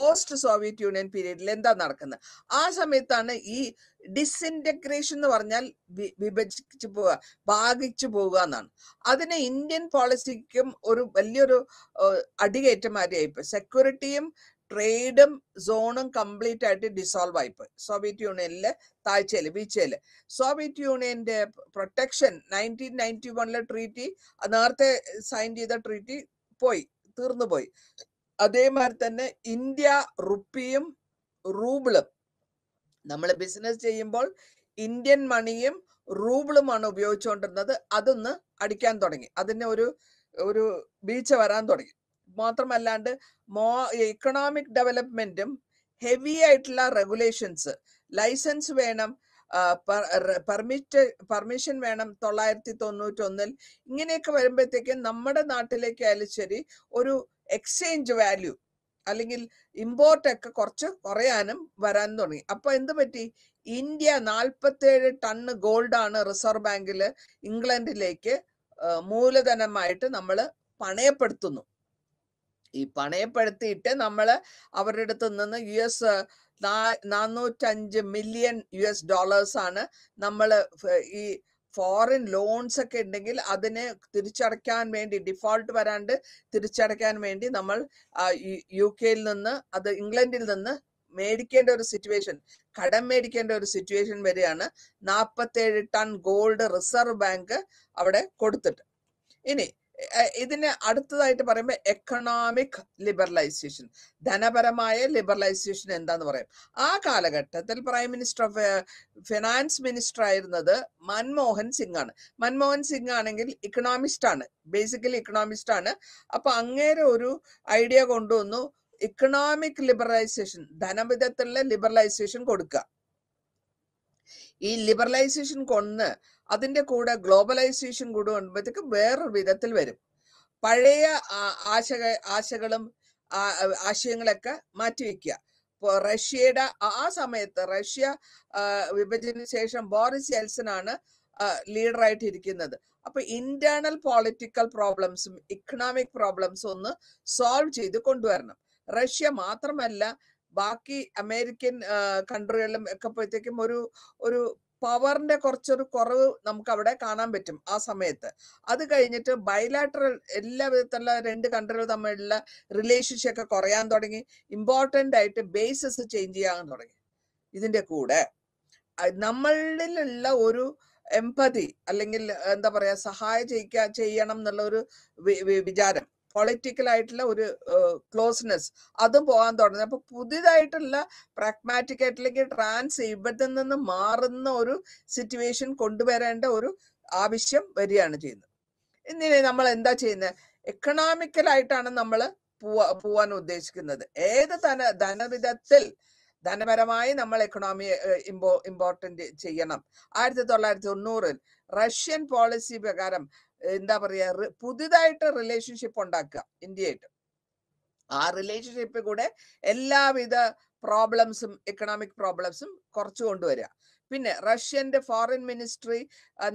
A: post Soviet Union പീരീഡിൽ എന്താ നടക്കുന്നത് ആ സമയത്താണ് ഈ ഡിസിൻറ്റഗ്രേഷൻ എന്ന് പറഞ്ഞാൽ വിഭജിച്ച് പോവുക ഭാഗിച്ചു പോവുക എന്നാണ് അതിന് ഇന്ത്യൻ പോളിസിക്കും ഒരു വലിയൊരു അടികേറ്റമാരിയായിപ്പോ സെക്യൂരിറ്റിയും ട്രേഡും സോണും കംപ്ലീറ്റ് ആയിട്ട് ഡിസോൾവ് ആയിപ്പോയി സോവിയറ്റ് യൂണിയനില് താഴ്ചയില് വീഴ്ചയില് സോവിയറ്റ് യൂണിയന്റെ പ്രൊട്ടക്ഷൻ നയൻറ്റീൻ നയൻറ്റി വണ്ണിലെ ട്രീറ്റി നേരത്തെ സൈൻ ചെയ്ത ട്രീറ്റി പോയി തീർന്നുപോയി അതേമാതിരി തന്നെ ഇന്ത്യ റുപ്പിയും റൂബിളും നമ്മൾ ബിസിനസ് ചെയ്യുമ്പോൾ ഇന്ത്യൻ മണിയും റൂബിളുമാണ് ഉപയോഗിച്ചുകൊണ്ടിരുന്നത് അതൊന്ന് അടിക്കാൻ തുടങ്ങി അതിന് ഒരു ഒരു വീഴ്ച വരാൻ തുടങ്ങി മാത്രമല്ലാണ്ട് മോ ഇക്കണോമിക് ഡെവലപ്മെന്റും ഹെവി ആയിട്ടുള്ള റെഗുലേഷൻസ് ലൈസൻസ് വേണം പെർമിറ്റ് പെർമിഷൻ വേണം തൊള്ളായിരത്തി തൊണ്ണൂറ്റൊന്നിൽ ഇങ്ങനെയൊക്കെ വരുമ്പോഴത്തേക്കും നമ്മുടെ നാട്ടിലേക്ക് ആയാലും ശരി ഒരു എക്സ്ചേഞ്ച് വാല്യൂ അല്ലെങ്കിൽ ഇമ്പോർട്ടൊക്കെ കുറച്ച് കുറയാനും വരാൻ തുടങ്ങി അപ്പൊ എന്ത് പറ്റി ഇന്ത്യ നാൽപ്പത്തേഴ് ടണ്ണ് ഗോൾഡാണ് റിസർവ് ബാങ്കിൽ ഇംഗ്ലണ്ടിലേക്ക് മൂലധനമായിട്ട് നമ്മൾ പണയപ്പെടുത്തുന്നു ഈ പണയപ്പെടുത്തിയിട്ട് നമ്മൾ അവരുടെ അടുത്ത് നിന്ന് യു എസ് നാനൂറ്റഞ്ച് മില്യൺ യു എസ് ഡോളേഴ്സ് ആണ് നമ്മൾ ഈ ഫോറിൻ ലോൺസ് ഒക്കെ ഉണ്ടെങ്കിൽ അതിന് തിരിച്ചടയ്ക്കാൻ വേണ്ടി ഡിഫോൾട്ട് വരാണ്ട് തിരിച്ചടയ്ക്കാൻ വേണ്ടി നമ്മൾ യു കെയിൽ നിന്ന് അത് ഇംഗ്ലണ്ടിൽ നിന്ന് മേടിക്കേണ്ട ഒരു സിറ്റുവേഷൻ കടം മേടിക്കേണ്ട ഒരു സിറ്റുവേഷൻ വരികയാണ് നാൽപ്പത്തേഴ് ടൺ ഗോൾഡ് റിസർവ് ബാങ്ക് അവിടെ കൊടുത്തിട്ട് ഇനി ഇതിന് അടുത്തതായിട്ട് പറയുമ്പോൾ എക്കണോമിക് ലിബറലൈസേഷൻ ധനപരമായ ലിബറലൈസേഷൻ എന്താന്ന് പറയും ആ കാലഘട്ടത്തിൽ prime minister of finance minister ആയിരുന്നത് മൻമോഹൻ സിംഗ് ആണ് മൻമോഹൻ സിംഗ് ആണെങ്കിൽ ഇക്കണോമിസ്റ്റ് ആണ് ബേസിക്കലി ഇക്കണോമിസ്റ്റ് ആണ് അപ്പൊ അങ്ങേരെ ഒരു ഐഡിയ കൊണ്ടുവന്നു ഇക്കണോമിക് ലിബറലൈസേഷൻ ധനവിധത്തിലുള്ള ലിബറലൈസേഷൻ കൊടുക്കുക ഈ ലിബറലൈസേഷൻ കൊന്ന് അതിൻ്റെ കൂടെ ഗ്ലോബലൈസേഷൻ കൂടെ വരുമ്പോഴത്തേക്ക് വേറൊരു വിധത്തിൽ വരും പഴയ ആശ ആശകളും ആശയങ്ങളൊക്കെ മാറ്റിവെക്കുക ഇപ്പോൾ റഷ്യയുടെ ആ സമയത്ത് റഷ്യ വിഭജന ശേഷം ബോറിസ് യെൽസൺ ആണ് ലീഡറായിട്ട് ഇരിക്കുന്നത് അപ്പൊ ഇന്റേണൽ പൊളിറ്റിക്കൽ പ്രോബ്ലംസും ഇക്കണോമിക് പ്രോബ്ലംസും ഒന്ന് സോൾവ് ചെയ്ത് കൊണ്ടുവരണം റഷ്യ മാത്രമല്ല ബാക്കി അമേരിക്കൻ കൺട്രികളിലും ഒക്കെ പോഴത്തേക്കും ഒരു ഒരു പവറിന്റെ കുറച്ചൊരു കുറവ് നമുക്ക് അവിടെ കാണാൻ പറ്റും ആ സമയത്ത് അത് കഴിഞ്ഞിട്ട് ബൈലാറ്ററൽ എല്ലാ വിധത്തിലുള്ള രണ്ട് കൺട്രികൾ തമ്മിലുള്ള റിലേഷൻഷിപ്പ് ഒക്കെ കുറയാൻ തുടങ്ങി ഇമ്പോർട്ടൻ്റ് ആയിട്ട് ബേസസ് ചേഞ്ച് ചെയ്യാൻ തുടങ്ങി ഇതിന്റെ കൂടെ നമ്മളിലുള്ള ഒരു എംപതി അല്ലെങ്കിൽ എന്താ പറയാ സഹായം ചെയ്യിക്കാൻ ചെയ്യണം എന്നുള്ള ഒരു വിചാരം പൊളിറ്റിക്കൽ ആയിട്ടുള്ള ഒരു ക്ലോസ്നെസ് അതും പോകാൻ തുടങ്ങി അപ്പൊ പുതിയതായിട്ടുള്ള പ്രാഗ്മാറ്റിക് ആയിട്ടില്ലെങ്കിൽ ട്രാൻസ് ഇവിടെ നിന്ന് മാറുന്ന ഒരു സിറ്റുവേഷൻ കൊണ്ടുവരേണ്ട ഒരു ആവശ്യം വരികയാണ് ചെയ്യുന്നത് ഇന്നിനെ നമ്മൾ എന്താ ചെയ്യുന്നത് എക്കണോമിക്കലായിട്ടാണ് നമ്മൾ പോവാ പോവാൻ ഉദ്ദേശിക്കുന്നത് ഏത് ധന ധനവിധത്തിൽ ധനപരമായി നമ്മൾ എക്കണോമി ഇമ്പോ ഇമ്പോർട്ടൻറ്റ് ചെയ്യണം ആയിരത്തി തൊള്ളായിരത്തി തൊണ്ണൂറിൽ റഷ്യൻ പോളിസി പ്രകാരം എന്താ പറയുക പുതുതായിട്ട് റിലേഷൻഷിപ്പ് ഉണ്ടാക്കുക ഇന്ത്യയായിട്ട് ആ റിലേഷൻഷിപ്പ് കൂടെ എല്ലാവിധ പ്രോബ്ലംസും എക്കണോമിക് പ്രോബ്ലംസും കുറച്ചു കൊണ്ടുവരിക പിന്നെ റഷ്യന്റെ ഫോറിൻ മിനിസ്ട്രി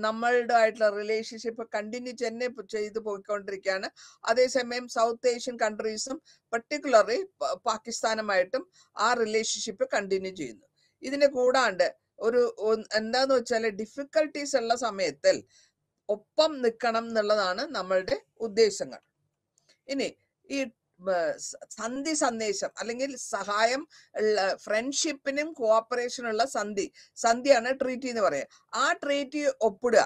A: നമ്മളുടെ ആയിട്ടുള്ള റിലേഷൻഷിപ്പ് കണ്ടിന്യൂ തന്നെ ചെയ്തു പോയിക്കൊണ്ടിരിക്കുകയാണ് അതേസമയം സൗത്ത് ഏഷ്യൻ കൺട്രീസും പെർട്ടിക്കുലർലി പാകിസ്ഥാനുമായിട്ടും ആ റിലേഷൻഷിപ്പ് കണ്ടിന്യൂ ചെയ്യുന്നു ഇതിന് കൂടാണ്ട് ഒരു എന്താന്ന് വെച്ചാൽ ഡിഫിക്കൽട്ടീസ് ഉള്ള സമയത്തിൽ ഒപ്പം നിൽക്കണം എന്നുള്ളതാണ് നമ്മളുടെ ഉദ്ദേശങ്ങൾ ഇനി ഈ സന്ധി സന്ദേശം അല്ലെങ്കിൽ സഹായം ഉള്ള ഫ്രണ്ട്ഷിപ്പിനും കോപ്പറേഷനുള്ള സന്ധി സന്ധിയാണ് ട്രീറ്റി എന്ന് പറയുക ആ ട്രീറ്റി ഒപ്പിടുക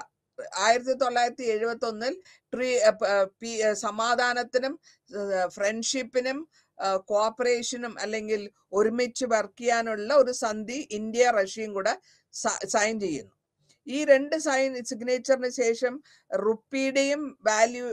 A: ആയിരത്തി തൊള്ളായിരത്തി എഴുപത്തി ഒന്നിൽ ട്രീ സമാധാനത്തിനും ഫ്രണ്ട്ഷിപ്പിനും കോപ്പറേഷനും അല്ലെങ്കിൽ ഒരുമിച്ച് വർക്ക് ചെയ്യാനുള്ള ഒരു സന്ധി ഇന്ത്യ റഷ്യയും കൂടെ സൈൻ ചെയ്യുന്നു ഈ രണ്ട് സൈൻ സിഗ്നേച്ചറിന് ശേഷം റുപ്പിയുടെയും വാല്യൂ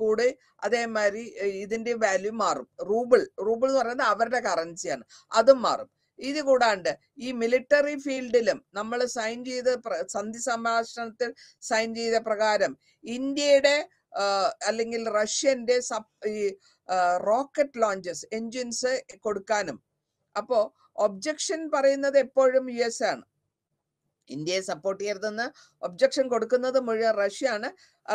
A: കൂടെ അതേമാതിരി ഇതിന്റെ വാല്യൂ മാറും റൂബിൾ റൂബിൾ എന്ന് പറയുന്നത് അവരുടെ കറൻസിയാണ് അതും മാറും ഇത് കൂടാണ്ട് ഈ മിലിറ്ററി ഫീൽഡിലും നമ്മൾ സൈൻ ചെയ്ത സന്ധി സംഭാഷണത്തിൽ സൈൻ ചെയ്ത പ്രകാരം ഇന്ത്യയുടെ അല്ലെങ്കിൽ റഷ്യന്റെ സപ് ഈ റോക്കറ്റ് ലോഞ്ചസ് എൻജിൻസ് കൊടുക്കാനും അപ്പോ ഒബ്ജക്ഷൻ പറയുന്നത് എപ്പോഴും യു എസ് ആണ് ഇന്ത്യയെ സപ്പോർട്ട് ചെയ്യരുതെന്ന് ഒബ്ജക്ഷൻ കൊടുക്കുന്നത് മുഴുവൻ റഷ്യയാണ്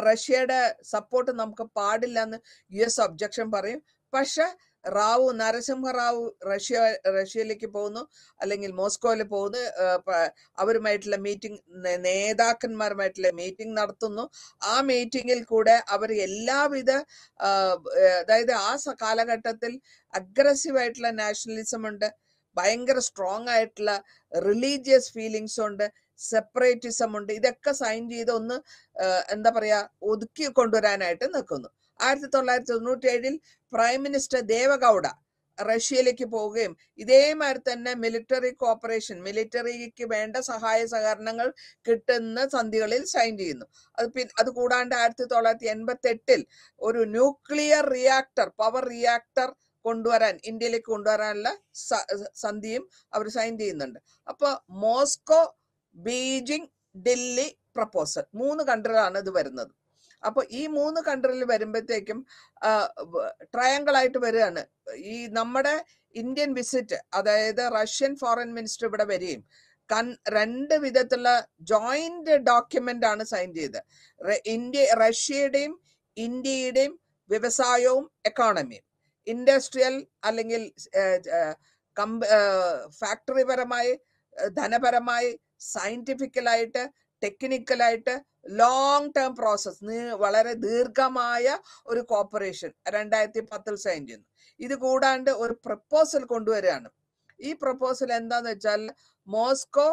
A: റഷ്യയുടെ സപ്പോർട്ട് നമുക്ക് പാടില്ല എന്ന് യു എസ് ഒബ്ജക്ഷൻ പറയും പക്ഷെ റാവു നരസിംഹ റാവു റഷ്യ റഷ്യയിലേക്ക് പോകുന്നു അല്ലെങ്കിൽ മോസ്കോയിൽ പോകുന്നു അവരുമായിട്ടുള്ള മീറ്റിംഗ് നേതാക്കന്മാരുമായിട്ടുള്ള മീറ്റിംഗ് നടത്തുന്നു ആ മീറ്റിംഗിൽ കൂടെ അവർ എല്ലാവിധ അതായത് ആ കാലഘട്ടത്തിൽ അഗ്രസീവായിട്ടുള്ള നാഷണലിസം ഉണ്ട് ഭയങ്കര സ്ട്രോങ് ആയിട്ടുള്ള റിലീജിയസ് ഫീലിങ്സ് ഉണ്ട് സെപ്പറേറ്റിസം ഉണ്ട് ഇതൊക്കെ സൈൻ ചെയ്ത് ഒന്ന് എന്താ പറയാ ഒതുക്കി കൊണ്ടുവരാനായിട്ട് നിൽക്കുന്നു ആയിരത്തി തൊള്ളായിരത്തി തൊണ്ണൂറ്റി ഏഴിൽ പ്രൈം മിനിസ്റ്റർ ദേവഗൗഡ റഷ്യയിലേക്ക് പോവുകയും ഇതേമാതിരി തന്നെ മിലിറ്ററി കോപ്പറേഷൻ മിലിറ്ററിക്ക് വേണ്ട സഹായ സഹകരണങ്ങൾ കിട്ടുന്ന സന്ധികളിൽ സൈൻ ചെയ്യുന്നു അത് പി അത് കൂടാണ്ട് ആയിരത്തി തൊള്ളായിരത്തി എൺപത്തി എട്ടിൽ ഒരു ന്യൂക്ലിയർ റിയാക്ടർ പവർ റിയാക്ടർ കൊണ്ടുവരാൻ ഇന്ത്യയിലേക്ക് കൊണ്ടുവരാനുള്ള സന്ധിയും അവർ സൈൻ ചെയ്യുന്നുണ്ട് അപ്പോൾ മോസ്കോ ബീജിംഗ് ഡൽഹി പ്രപ്പോസൽ മൂന്ന് കൺട്രികളാണ് ഇത് വരുന്നത് അപ്പോൾ ഈ മൂന്ന് കൺട്രിയിൽ വരുമ്പോഴത്തേക്കും ട്രയാങ്കിൾ ആയിട്ട് വരികയാണ് ഈ നമ്മുടെ ഇന്ത്യൻ വിസിറ്റ് അതായത് റഷ്യൻ ഫോറിൻ മിനിസ്റ്റർ ഇവിടെ വരികയും കൺ രണ്ട് വിധത്തിലുള്ള ജോയിന്റ് ഡോക്യുമെന്റ് ആണ് സൈൻ ചെയ്തത് ഇന്ത്യ റഷ്യയുടെയും ഇന്ത്യയുടെയും വ്യവസായവും എക്കോണമിയും ഇൻഡസ്ട്രിയൽ അല്ലെങ്കിൽ ഫാക്ടറി പരമായി ധനപരമായി സയന്റിഫിക്കലായിട്ട് ടെക്നിക്കലായിട്ട് ലോങ് ടേം പ്രോസസ് വളരെ ദീർഘമായ ഒരു കോപ്പറേഷൻ രണ്ടായിരത്തി പത്തിൽ സൈൻ ചെയ്യുന്നു ഇത് കൂടാണ്ട് ഒരു പ്രപ്പോസൽ കൊണ്ടുവരികയാണ് ഈ പ്രപ്പോസൽ എന്താന്ന് വെച്ചാൽ Moscow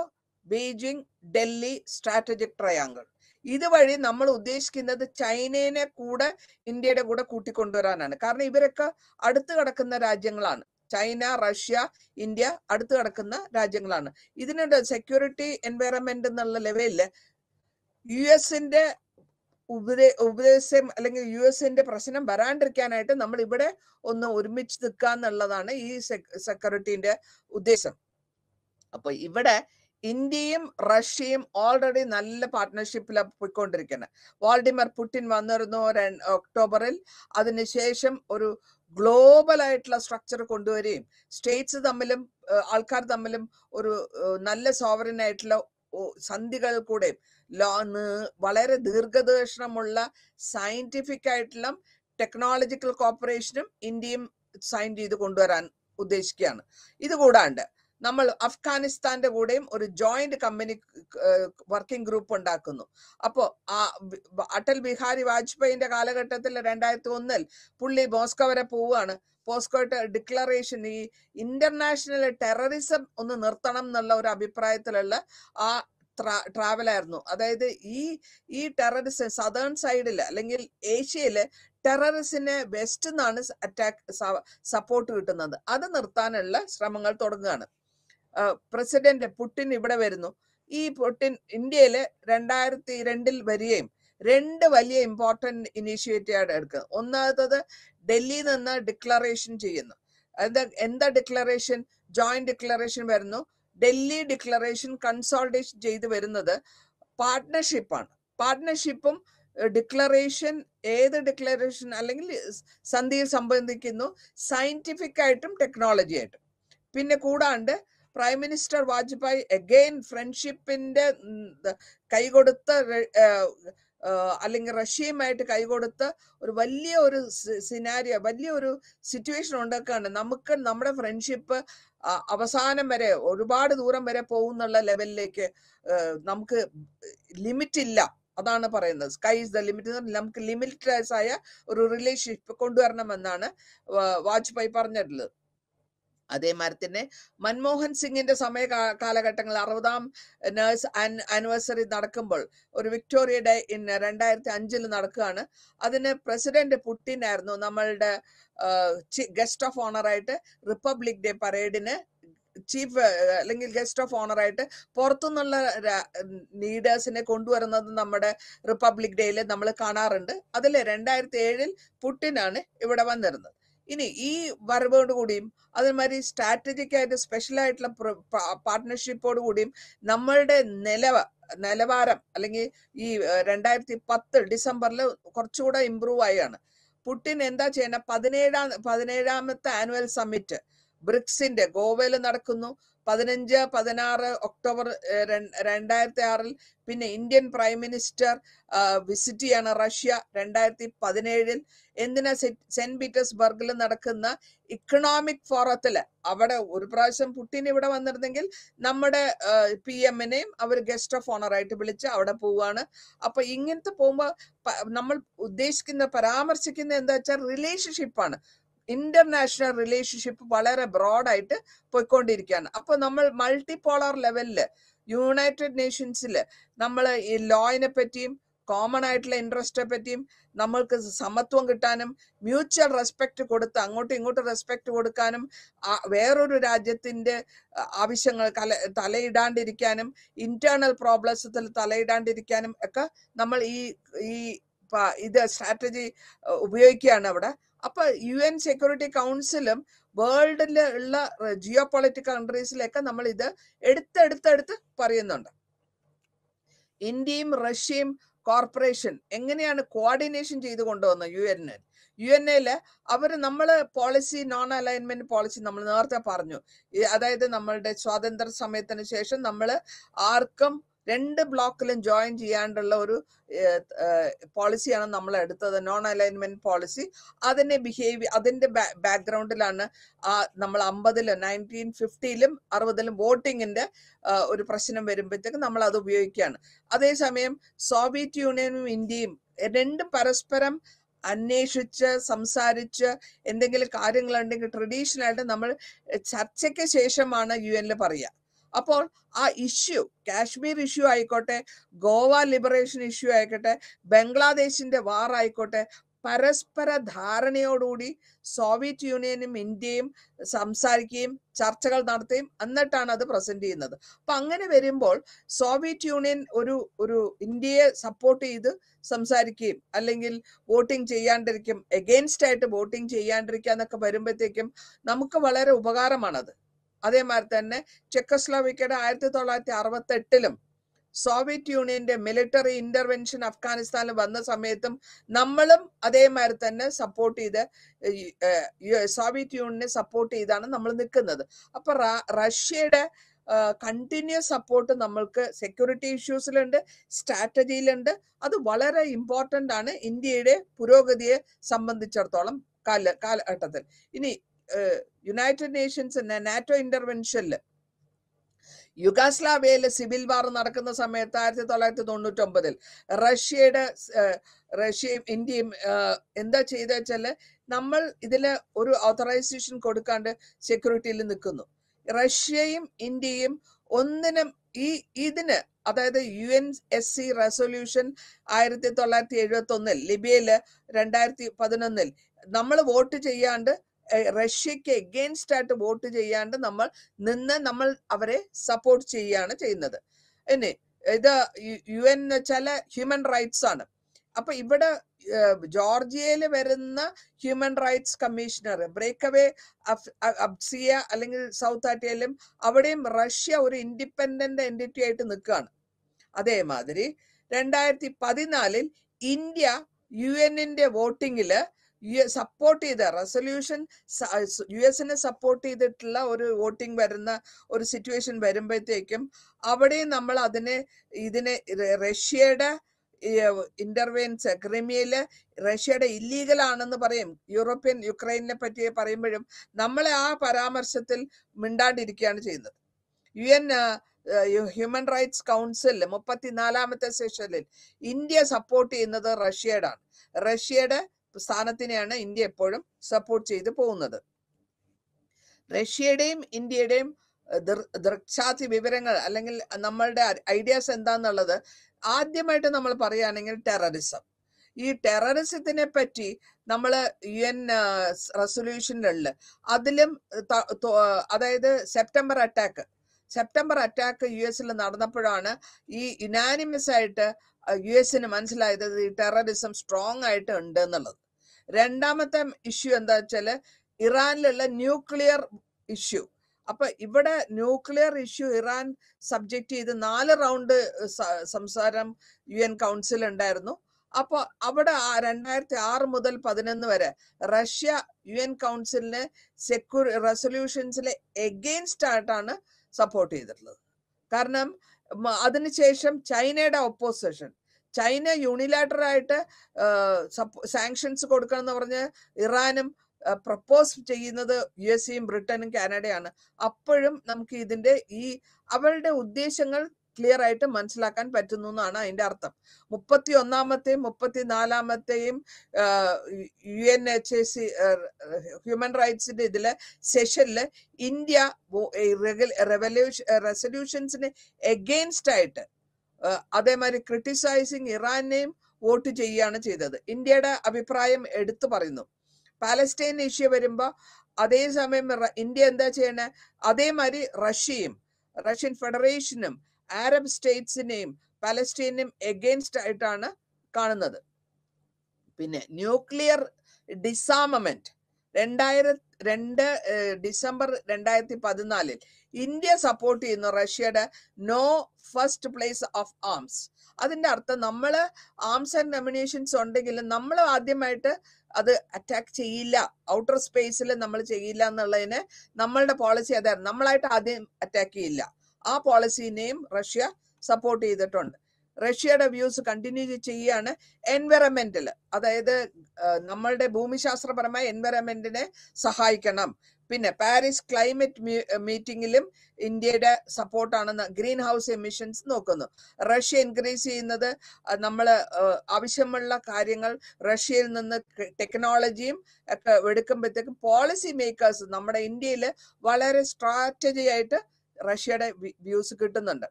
A: Beijing Delhi strategic triangle ഇതുവഴി നമ്മൾ ഉദ്ദേശിക്കുന്നത് ചൈനയെ കൂടെ ഇന്ത്യയുടെ കൂടെ കൂട്ടിക്കൊണ്ടുവരാനാണ് കാരണം ഇവരൊക്കെ അടുത്ത് കിടക്കുന്ന രാജ്യങ്ങളാണ് ചൈന റഷ്യ ഇന്ത്യ അടുത്ത് കിടക്കുന്ന രാജ്യങ്ങളാണ് ഇതിനുണ്ട് സെക്യൂരിറ്റി എൻവയറമെന്റ് എന്നുള്ള ലെവലില് യു എസിന്റെ ഉപദേ ഉപദേശം അല്ലെങ്കിൽ യു എസിന്റെ പ്രശ്നം വരാണ്ടിരിക്കാനായിട്ട് നമ്മൾ ഇവിടെ ഒന്ന് ഒരുമിച്ച് നിൽക്കുക എന്നുള്ളതാണ് ഈ സെക്യൂരിറ്റിന്റെ ഉദ്ദേശം അപ്പൊ ഇവിടെ ഇന്ത്യയും റഷ്യയും ഓൾറെഡി നല്ല പാർട്ട്ണർഷിപ്പിലാണ് പോയിക്കൊണ്ടിരിക്കുന്നത് വാൾഡിമർ പുടിൻ വന്നിരുന്നു ഒക്ടോബറിൽ അതിനുശേഷം ഒരു ഗ്ലോബൽ ആയിട്ടുള്ള സ്ട്രക്ചർ കൊണ്ടുവരികയും സ്റ്റേറ്റ്സ് തമ്മിലും ആൾക്കാർ തമ്മിലും ഒരു നല്ല സോവറിൻ ആയിട്ടുള്ള സന്ധികൾ കൂടെ വളരെ ദീർഘദർശനമുള്ള സയന്റിഫിക് ആയിട്ടുള്ള ടെക്നോളജിക്കൽ കോപ്പറേഷനും ഇന്ത്യയും സൈൻ ചെയ്ത് കൊണ്ടുവരാൻ ഉദ്ദേശിക്കുകയാണ് ഇതുകൂടാണ്ട് നമ്മൾ അഫ്ഗാനിസ്ഥാന്റെ കൂടെയും ഒരു ജോയിന്റ് കമ്പനി വർക്കിംഗ് ഗ്രൂപ്പ് ഉണ്ടാക്കുന്നു അപ്പോ ആ അടൽ ബിഹാരി വാജ്പേയിന്റെ കാലഘട്ടത്തിൽ രണ്ടായിരത്തി ഒന്നിൽ പുള്ളി മോസ്കോ വരെ പോവുകയാണ് പോസ്കോട്ട് ഡിക്ലറേഷൻ ഈ ഇന്റർനാഷണൽ ടെററിസം ഒന്ന് നിർത്തണം എന്നുള്ള ഒരു അഭിപ്രായത്തിലുള്ള ആ ട്രാവലായിരുന്നു ആയിരുന്നു അതായത് ഈ ഈ ടെററിസം സദേൺ സൈഡിൽ അല്ലെങ്കിൽ ഏഷ്യയിൽ ടെററിസിന് വെസ്റ്റ് നിന്നാണ് അറ്റാക്ക് സപ്പോർട്ട് കിട്ടുന്നത് അത് നിർത്താനുള്ള ശ്രമങ്ങൾ തുടങ്ങുകയാണ് പ്രസിഡന്റ് പുടിൻ ഇവിടെ വരുന്നു ഈ പുടിൻ ഇന്ത്യയിൽ രണ്ടായിരത്തി രണ്ടിൽ വരികയും രണ്ട് വലിയ ഇമ്പോർട്ടൻറ്റ് ഇനീഷ്യേറ്റീവാണ് എടുക്കുന്നത് ഒന്നാമത്തത് ഡൽഹിയിൽ നിന്ന് ഡിക്ലറേഷൻ ചെയ്യുന്നു എന്താ എന്താ ഡിക്ലറേഷൻ ജോയിന്റ് ഡിക്ലറേഷൻ വരുന്നു ഡൽഹി ഡിക്ലറേഷൻ കൺസോൾട്ടേഷൻ ചെയ്ത് വരുന്നത് പാർട്ട്ണർഷിപ്പാണ് പാർട്ട്ണർഷിപ്പും ഡിക്ലറേഷൻ ഏത് ഡിക്ലറേഷൻ അല്ലെങ്കിൽ സന്ധിയിൽ സംബന്ധിക്കുന്നു സയന്റിഫിക് ആയിട്ടും ടെക്നോളജി ആയിട്ടും പിന്നെ കൂടാണ്ട് പ്രൈം മിനിസ്റ്റർ വാജ്പേയി അഗെയിൻ ഫ്രണ്ട്ഷിപ്പിന്റെ കൈകൊടുത്ത് അല്ലെങ്കിൽ റഷ്യയുമായിട്ട് കൈകൊടുത്ത് ഒരു വലിയ ഒരു സിനാരിയോ വലിയ ഒരു സിറ്റുവേഷൻ ഉണ്ടാക്കുകയാണ് നമുക്ക് നമ്മുടെ ഫ്രണ്ട്ഷിപ്പ് അവസാനം വരെ ഒരുപാട് ദൂരം വരെ പോകുന്നുള്ള ലെവലിലേക്ക് നമുക്ക് ലിമിറ്റ് ഇല്ല അതാണ് പറയുന്നത് സ്കൈ ഇസ് ദ ലിമിറ്റ് നമുക്ക് ലിമിറ്റസ് ആയ ഒരു റിലേഷൻഷിപ്പ് കൊണ്ടുവരണമെന്നാണ് വാജ്പേയി പറഞ്ഞിട്ടുള്ളത് അതേമാതിരി തന്നെ മൻമോഹൻ സിംഗിന്റെ സമയ കാലഘട്ടങ്ങളിൽ അറുപതാം നേഴ്സ് ആനിവേഴ്സറി നടക്കുമ്പോൾ ഒരു വിക്ടോറിയ ഡേ ഇൻ രണ്ടായിരത്തി അഞ്ചിൽ നടക്കുകയാണ് അതിന് പ്രസിഡന്റ് പുട്ടിൻ ആയിരുന്നു നമ്മളുടെ ഗസ്റ്റ് ഓഫ് ഓണറായിട്ട് റിപ്പബ്ലിക് ഡേ പരേഡിന് ചീഫ് അല്ലെങ്കിൽ ഗസ്റ്റ് ഓഫ് ഓണർ ആയിട്ട് പുറത്തുനിന്നുള്ള ലീഡേഴ്സിനെ കൊണ്ടുവരുന്നത് നമ്മുടെ റിപ്പബ്ലിക് ഡേയിൽ നമ്മൾ കാണാറുണ്ട് അതിൽ രണ്ടായിരത്തി ഏഴിൽ പുട്ടിനാണ് ഇവിടെ വന്നിരുന്നത് ഇനി ഈ വരവോട് കൂടിയും അതേമാതിരി സ്ട്രാറ്റജിക്കായിട്ട് സ്പെഷ്യലായിട്ടുള്ള പാർട്ട്ണർഷിപ്പോട് കൂടിയും നമ്മളുടെ നിലവ നിലവാരം അല്ലെങ്കിൽ ഈ രണ്ടായിരത്തി പത്ത് ഡിസംബറിൽ കുറച്ചുകൂടെ ഇമ്പ്രൂവ് ആയാണ് പുട്ടിൻ എന്താ ചെയ്യുന്ന പതിനേഴാം പതിനേഴാമത്തെ ആനുവൽ സമ്മിറ്റ് ബ്രിക്സിന്റെ ഗോവയിൽ നടക്കുന്നു പതിനഞ്ച് പതിനാറ് ഒക്ടോബർ രണ്ടായിരത്തി ആറിൽ പിന്നെ ഇന്ത്യൻ പ്രൈം മിനിസ്റ്റർ വിസിറ്റ് ചെയ്യാണ് റഷ്യ രണ്ടായിരത്തി പതിനേഴിൽ എന്തിനാ സെന്റ് പീറ്റേഴ്സ്ബർഗിൽ നടക്കുന്ന ഇക്കണോമിക് ഫോറത്തിൽ അവിടെ ഒരു പ്രാവശ്യം പുട്ടിൻ ഇവിടെ വന്നിരുന്നെങ്കിൽ നമ്മുടെ പി എമ്മിനെയും അവർ ഗസ്റ്റ് ഓഫ് ഓണറായിട്ട് വിളിച്ച് അവിടെ പോവുകയാണ് അപ്പൊ ഇങ്ങനത്തെ പോകുമ്പോൾ നമ്മൾ ഉദ്ദേശിക്കുന്ന പരാമർശിക്കുന്ന എന്താ വെച്ചാൽ റിലേഷൻഷിപ്പാണ് ഇന്റർനാഷണൽ റിലേഷൻഷിപ്പ് വളരെ ബ്രോഡായിട്ട് പോയിക്കൊണ്ടിരിക്കുകയാണ് അപ്പോൾ നമ്മൾ മൾട്ടിപോളർ ലെവലിൽ യുണൈറ്റഡ് നേഷൻസിൽ നമ്മൾ ഈ ലോയിനെ പറ്റിയും കോമൺ ആയിട്ടുള്ള ഇൻട്രസ്റ്റിനെ പറ്റിയും നമ്മൾക്ക് സമത്വം കിട്ടാനും മ്യൂച്വൽ റെസ്പെക്റ്റ് കൊടുത്ത് അങ്ങോട്ടും ഇങ്ങോട്ടും റെസ്പെക്റ്റ് കൊടുക്കാനും വേറൊരു രാജ്യത്തിൻ്റെ ആവശ്യങ്ങൾ തല തലയിടാണ്ടിരിക്കാനും ഇന്റേണൽ പ്രോബ്ലംസിൽ തലയിടാണ്ടിരിക്കാനും ഒക്കെ നമ്മൾ ഈ ഈ ഇത് സ്ട്രാറ്റജി ഉപയോഗിക്കുകയാണ് അവിടെ അപ്പൊ യു എൻ സെക്യൂരിറ്റി കൗൺസിലും വേൾഡിൽ ഉള്ള ജിയോ പൊളിറ്റിക് കൺട്രീസിലൊക്കെ നമ്മൾ ഇത് എടുത്തെടുത്തെടുത്ത് പറയുന്നുണ്ട് ഇന്ത്യയും റഷ്യയും കോർപ്പറേഷൻ എങ്ങനെയാണ് കോർഡിനേഷൻ ചെയ്ത് കൊണ്ടുവന്നത് യു എന്നിൽ യു എൻ എയില് അവർ നമ്മൾ പോളിസി നോൺ അലൈൻമെന്റ് പോളിസി നമ്മൾ നേരത്തെ പറഞ്ഞു അതായത് നമ്മളുടെ സ്വാതന്ത്ര്യ സമയത്തിന് ശേഷം നമ്മൾ ആർക്കും രണ്ട് ബ്ലോക്കിലും ജോയിൻ ചെയ്യാണ്ടുള്ള ഒരു പോളിസിയാണ് നമ്മൾ എടുത്തത് നോൺ അലൈൻമെന്റ് പോളിസി അതിന്റെ ബിഹേവിയർ അതിന്റെ ബാക്ക്ഗ്രൗണ്ടിലാണ് നമ്മൾ അമ്പതിലും നയൻറ്റീൻ ഫിഫ്റ്റിയിലും അറുപതിലും വോട്ടിങ്ങിന്റെ ഒരു പ്രശ്നം വരുമ്പോഴത്തേക്ക് നമ്മൾ അത് ഉപയോഗിക്കുകയാണ് അതേസമയം സോവിയറ്റ് യൂണിയനും ഇന്ത്യയും രണ്ടും പരസ്പരം അന്വേഷിച്ച് സംസാരിച്ച് എന്തെങ്കിലും കാര്യങ്ങളുണ്ടെങ്കിൽ ട്രഡീഷണലായിട്ട് നമ്മൾ ചർച്ചയ്ക്ക് ശേഷമാണ് യു എനിൽ പറയുക അപ്പോൾ ആ ഇഷ്യൂ കാശ്മീർ ഇഷ്യൂ ആയിക്കോട്ടെ ഗോവ ലിബറേഷൻ ഇഷ്യൂ ആയിക്കോട്ടെ ബംഗ്ലാദേശിന്റെ വാർ ആയിക്കോട്ടെ പരസ്പര ധാരണയോടുകൂടി സോവിയറ്റ് യൂണിയനും ഇന്ത്യയും സംസാരിക്കുകയും ചർച്ചകൾ നടത്തുകയും എന്നിട്ടാണ് അത് പ്രസന്റ് ചെയ്യുന്നത് അപ്പൊ അങ്ങനെ വരുമ്പോൾ സോവിയറ്റ് യൂണിയൻ ഒരു ഒരു ഇന്ത്യയെ സപ്പോർട്ട് ചെയ്ത് സംസാരിക്കുകയും അല്ലെങ്കിൽ വോട്ടിംഗ് ചെയ്യാണ്ടിരിക്കും എഗെയിൻസ്റ്റ് ആയിട്ട് വോട്ടിംഗ് ചെയ്യാണ്ടിരിക്കുക എന്നൊക്കെ വരുമ്പോഴത്തേക്കും നമുക്ക് വളരെ ഉപകാരമാണത് അതേമാതിരി തന്നെ ചെക്കസ്ലോവിക്കയുടെ ആയിരത്തി തൊള്ളായിരത്തി അറുപത്തെട്ടിലും സോവിയറ്റ് യൂണിയന്റെ മിലിറ്ററി ഇന്റർവെൻഷൻ അഫ്ഗാനിസ്ഥാനിൽ വന്ന സമയത്തും നമ്മളും അതേമാതിരി തന്നെ സപ്പോർട്ട് ചെയ്ത് സോവിയറ്റ് യൂണിയനെ സപ്പോർട്ട് ചെയ്താണ് നമ്മൾ നിൽക്കുന്നത് അപ്പൊ റഷ്യയുടെ കണ്ടിന്യൂസ് സപ്പോർട്ട് നമ്മൾക്ക് സെക്യൂരിറ്റി ഇഷ്യൂസിലുണ്ട് സ്ട്രാറ്റജിയിലുണ്ട് അത് വളരെ ഇമ്പോർട്ടൻ്റ് ആണ് ഇന്ത്യയുടെ പുരോഗതിയെ സംബന്ധിച്ചിടത്തോളം കാല കാലഘട്ടത്തിൽ ഇനി യുണൈറ്റഡ് നേഷൻസ് നാറ്റോ ഇന്റർവെൻഷനിൽ യുഗാസ്ലാവിയയിലെ സിവിൽ വാർ നടക്കുന്ന സമയത്ത് ആയിരത്തി തൊള്ളായിരത്തി തൊണ്ണൂറ്റി ഒമ്പതിൽ റഷ്യയുടെ റഷ്യയും ഇന്ത്യയും എന്താ ചെയ്തെന്ന് വെച്ചാൽ നമ്മൾ ഇതിൽ ഒരു ഓതറൈസേഷൻ കൊടുക്കാണ്ട് സെക്യൂരിറ്റിയിൽ നിൽക്കുന്നു റഷ്യയും ഇന്ത്യയും ഒന്നിനും ഈ ഇതിന് അതായത് U N S C resolution ആയിരത്തി തൊള്ളായിരത്തി എഴുപത്തി ഒന്നിൽ ലിബിയയില് രണ്ടായിരത്തി പതിനൊന്നിൽ നമ്മൾ വോട്ട് ചെയ്യാണ്ട് റഷ്യക്ക് എഗെയിൻസ്റ്റ് ആയിട്ട് വോട്ട് ചെയ്യാണ്ട് നമ്മൾ നിന്ന് നമ്മൾ അവരെ സപ്പോർട്ട് ചെയ്യുകയാണ് ചെയ്യുന്നത് എന്നെ ഇത് യു എൻ ചില ഹ്യൂമൻ റൈറ്റ്സ് ആണ് അപ്പൊ ഇവിടെ ജോർജിയയിൽ വരുന്ന human rights commissioner break away Abkhazia അല്ലെങ്കിൽ സൗത്ത് ആറ്റിയയിലും അവിടെയും റഷ്യ ഒരു ഇൻഡിപെൻഡന്റ് എൻറ്റിറ്റി ആയിട്ട് നിൽക്കുകയാണ് അതേമാതിരി രണ്ടായിരത്തി പതിനാലിൽ ഇന്ത്യ യു എന്നിന്റെ വോട്ടിങ്ങില് സപ്പോർട്ട് ചെയ്ത റെസൊല്യൂഷൻ യു എസിനെ സപ്പോർട്ട് ചെയ്തിട്ടുള്ള ഒരു വോട്ടിംഗ് വരുന്ന ഒരു സിറ്റുവേഷൻ വരുമ്പോഴത്തേക്കും അവിടെയും നമ്മൾ അതിനെ ഇതിനെ റഷ്യയുടെ ഇന്റർവെൻസ് ക്രിമിയയില് റഷ്യയുടെ ഇല്ലീഗൽ ആണെന്ന് പറയും യൂറോപ്യൻ യുക്രൈനെ പറ്റി പറയുമ്പോഴും നമ്മളെ ആ പരാമർശത്തിൽ മിണ്ടാണ്ടിരിക്കുകയാണ് ചെയ്യുന്നത് യു എൻ ഹ്യൂമൻ റൈറ്റ്സ് കൗൺസിലിൽ മുപ്പത്തിനാലാമത്തെ സെഷനിൽ ഇന്ത്യ സപ്പോർട്ട് ചെയ്യുന്നത് റഷ്യയുടെ ആണ് റഷ്യയുടെ സ്ഥാനത്തിനെയാണ് ഇന്ത്യ എപ്പോഴും സപ്പോർട്ട് ചെയ്തു പോകുന്നത് റഷ്യയുടെയും ഇന്ത്യയുടെയും ദൃക്സാക്ഷി വിവരങ്ങൾ അല്ലെങ്കിൽ നമ്മളുടെ ഐഡിയാസ് എന്താന്നുള്ളത് ആദ്യമായിട്ട് നമ്മൾ പറയുകയാണെങ്കിൽ ടെററിസം ഈ ടെററിസത്തിനെ പറ്റി നമ്മൾ യു എൻ റെസൊല്യൂഷനിൽ അതിലും അതായത് September attack September attack U എസിൽ നടന്നപ്പോഴാണ് ഈ യുനാനിമസ് ആയിട്ട് യു എസിന് മനസ്സിലായത് ഈ ടെററിസം സ്ട്രോങ് ആയിട്ട് ഉണ്ട് എന്നുള്ളത് രണ്ടാമത്തെ ഇഷ്യൂ എന്താ വെച്ചാൽ ഇറാനിലുള്ള ന്യൂക്ലിയർ ഇഷ്യൂ അപ്പൊ ഇവിടെ ന്യൂക്ലിയർ ഇഷ്യൂ ഇറാൻ സബ്ജക്റ്റ് ചെയ്ത് നാല് റൗണ്ട് സംസാരം യു എൻ കൗൺസിൽ ഉണ്ടായിരുന്നു അപ്പോൾ അവിടെ രണ്ടായിരത്തി ആറ് മുതൽ പതിനൊന്ന് വരെ റഷ്യ യു എൻ കൗൺസിലിന് സെക്യൂർ റെസൊല്യൂഷൻസിലെ എഗെയിൻസ്റ്റ് ആയിട്ടാണ് സപ്പോർട്ട് ചെയ്തിട്ടുള്ളത് കാരണം അതിനുശേഷം ചൈനയുടെ ഒപ്പോസിഷൻ ചൈന യൂണിലാറ്ററായിട്ട് സാങ്ഷൻസ് കൊടുക്കണം എന്ന് പറഞ്ഞ് ഇറാനും പ്രപ്പോസ് ചെയ്യുന്നത് യു എസയും ബ്രിട്ടനും കാനഡയാണ് അപ്പോഴും നമുക്ക് ഇതിന്റെ ഈ അവളുടെ ഉദ്ദേശങ്ങൾ ക്ലിയർ ആയിട്ട് മനസ്സിലാക്കാൻ പറ്റുന്നു എന്നാണ് അതിന്റെ അർത്ഥം മുപ്പത്തി ഒന്നാമത്തെയും നാലാമത്തെയും U N H A C human റൈറ്റ്സിന്റെ ഇതിലെ സെഷനില് ഇന്ത്യ റെവല്യൂഷൻ റെസൊല്യൂഷൻസിന് എഗെയിൻസ്റ്റ് ആയിട്ട് അതേമാതിരി ക്രിട്ടിസൈസിങ് ഇറാനെയും വോട്ട് ചെയ്യുകയാണ് ചെയ്തത് ഇന്ത്യയുടെ അഭിപ്രായം എടുത്തു പറയുന്നു പാലസ്റ്റൈൻ ഇഷ്യൂ വരുമ്പോൾ അതേസമയം ഇന്ത്യ എന്താ ചെയ്യണേ അതേമാതിരി റഷ്യയും റഷ്യൻ ഫെഡറേഷനും ആരബ് സ്റ്റേറ്റ്സിനെയും പാലസ്റ്റീനും എഗെയിൻസ്റ്റ് ആയിട്ടാണ് കാണുന്നത് പിന്നെ ന്യൂക്ലിയർ ഡിസാമമെന്റ് രണ്ടായിരത്തി രണ്ട് ഡിസംബർ രണ്ടായിരത്തി പതിനാലിൽ ഇന്ത്യ സപ്പോർട്ട് ചെയ്യുന്നു റഷ്യയുടെ no first place of arms അതിന്റെ അർത്ഥം നമ്മൾ ആംസ് ആൻഡ് നെമിനേഷൻസ് ഉണ്ടെങ്കിലും നമ്മൾ ആദ്യമായിട്ട് അത് അറ്റാക്ക് ചെയ്യില്ല ഔട്ടർ സ്പേസിൽ നമ്മൾ ചെയ്യില്ല എന്നുള്ളതിന് നമ്മളുടെ പോളിസി അതായത് നമ്മളായിട്ട് ആദ്യം അറ്റാക്ക് ചെയ്യില്ല ആ പോളിസിനെയും റഷ്യ സപ്പോർട്ട് ചെയ്തിട്ടുണ്ട് റഷ്യയുടെ വ്യൂസ് കണ്ടിന്യൂ ചെയ്യുകയാണ് എൻവയറമെന്റിൽ അതായത് നമ്മളുടെ ഭൂമിശാസ്ത്രപരമായ എൻവയറമെന്റിനെ സഹായിക്കണം പിന്നെ പാരീസ് ക്ലൈമറ്റ് മീറ്റിംഗിലും ഇന്ത്യയുടെ സപ്പോർട്ടാണെന്ന് ഗ്രീൻ ഹൗസ് എമിഷൻസ് നോക്കുന്നു റഷ്യ ഇൻക്രീസ് ചെയ്യുന്നത് നമ്മൾ ആവശ്യമുള്ള കാര്യങ്ങൾ റഷ്യയിൽ നിന്ന് ടെക്നോളജിയും ഒക്കെ എടുക്കുമ്പോഴത്തേക്കും പോളിസി മേക്കേഴ്സ് നമ്മുടെ ഇന്ത്യയിൽ വളരെ സ്ട്രാറ്റജി ആയിട്ട് റഷ്യയുടെ വ്യൂസ് കിട്ടുന്നുണ്ട്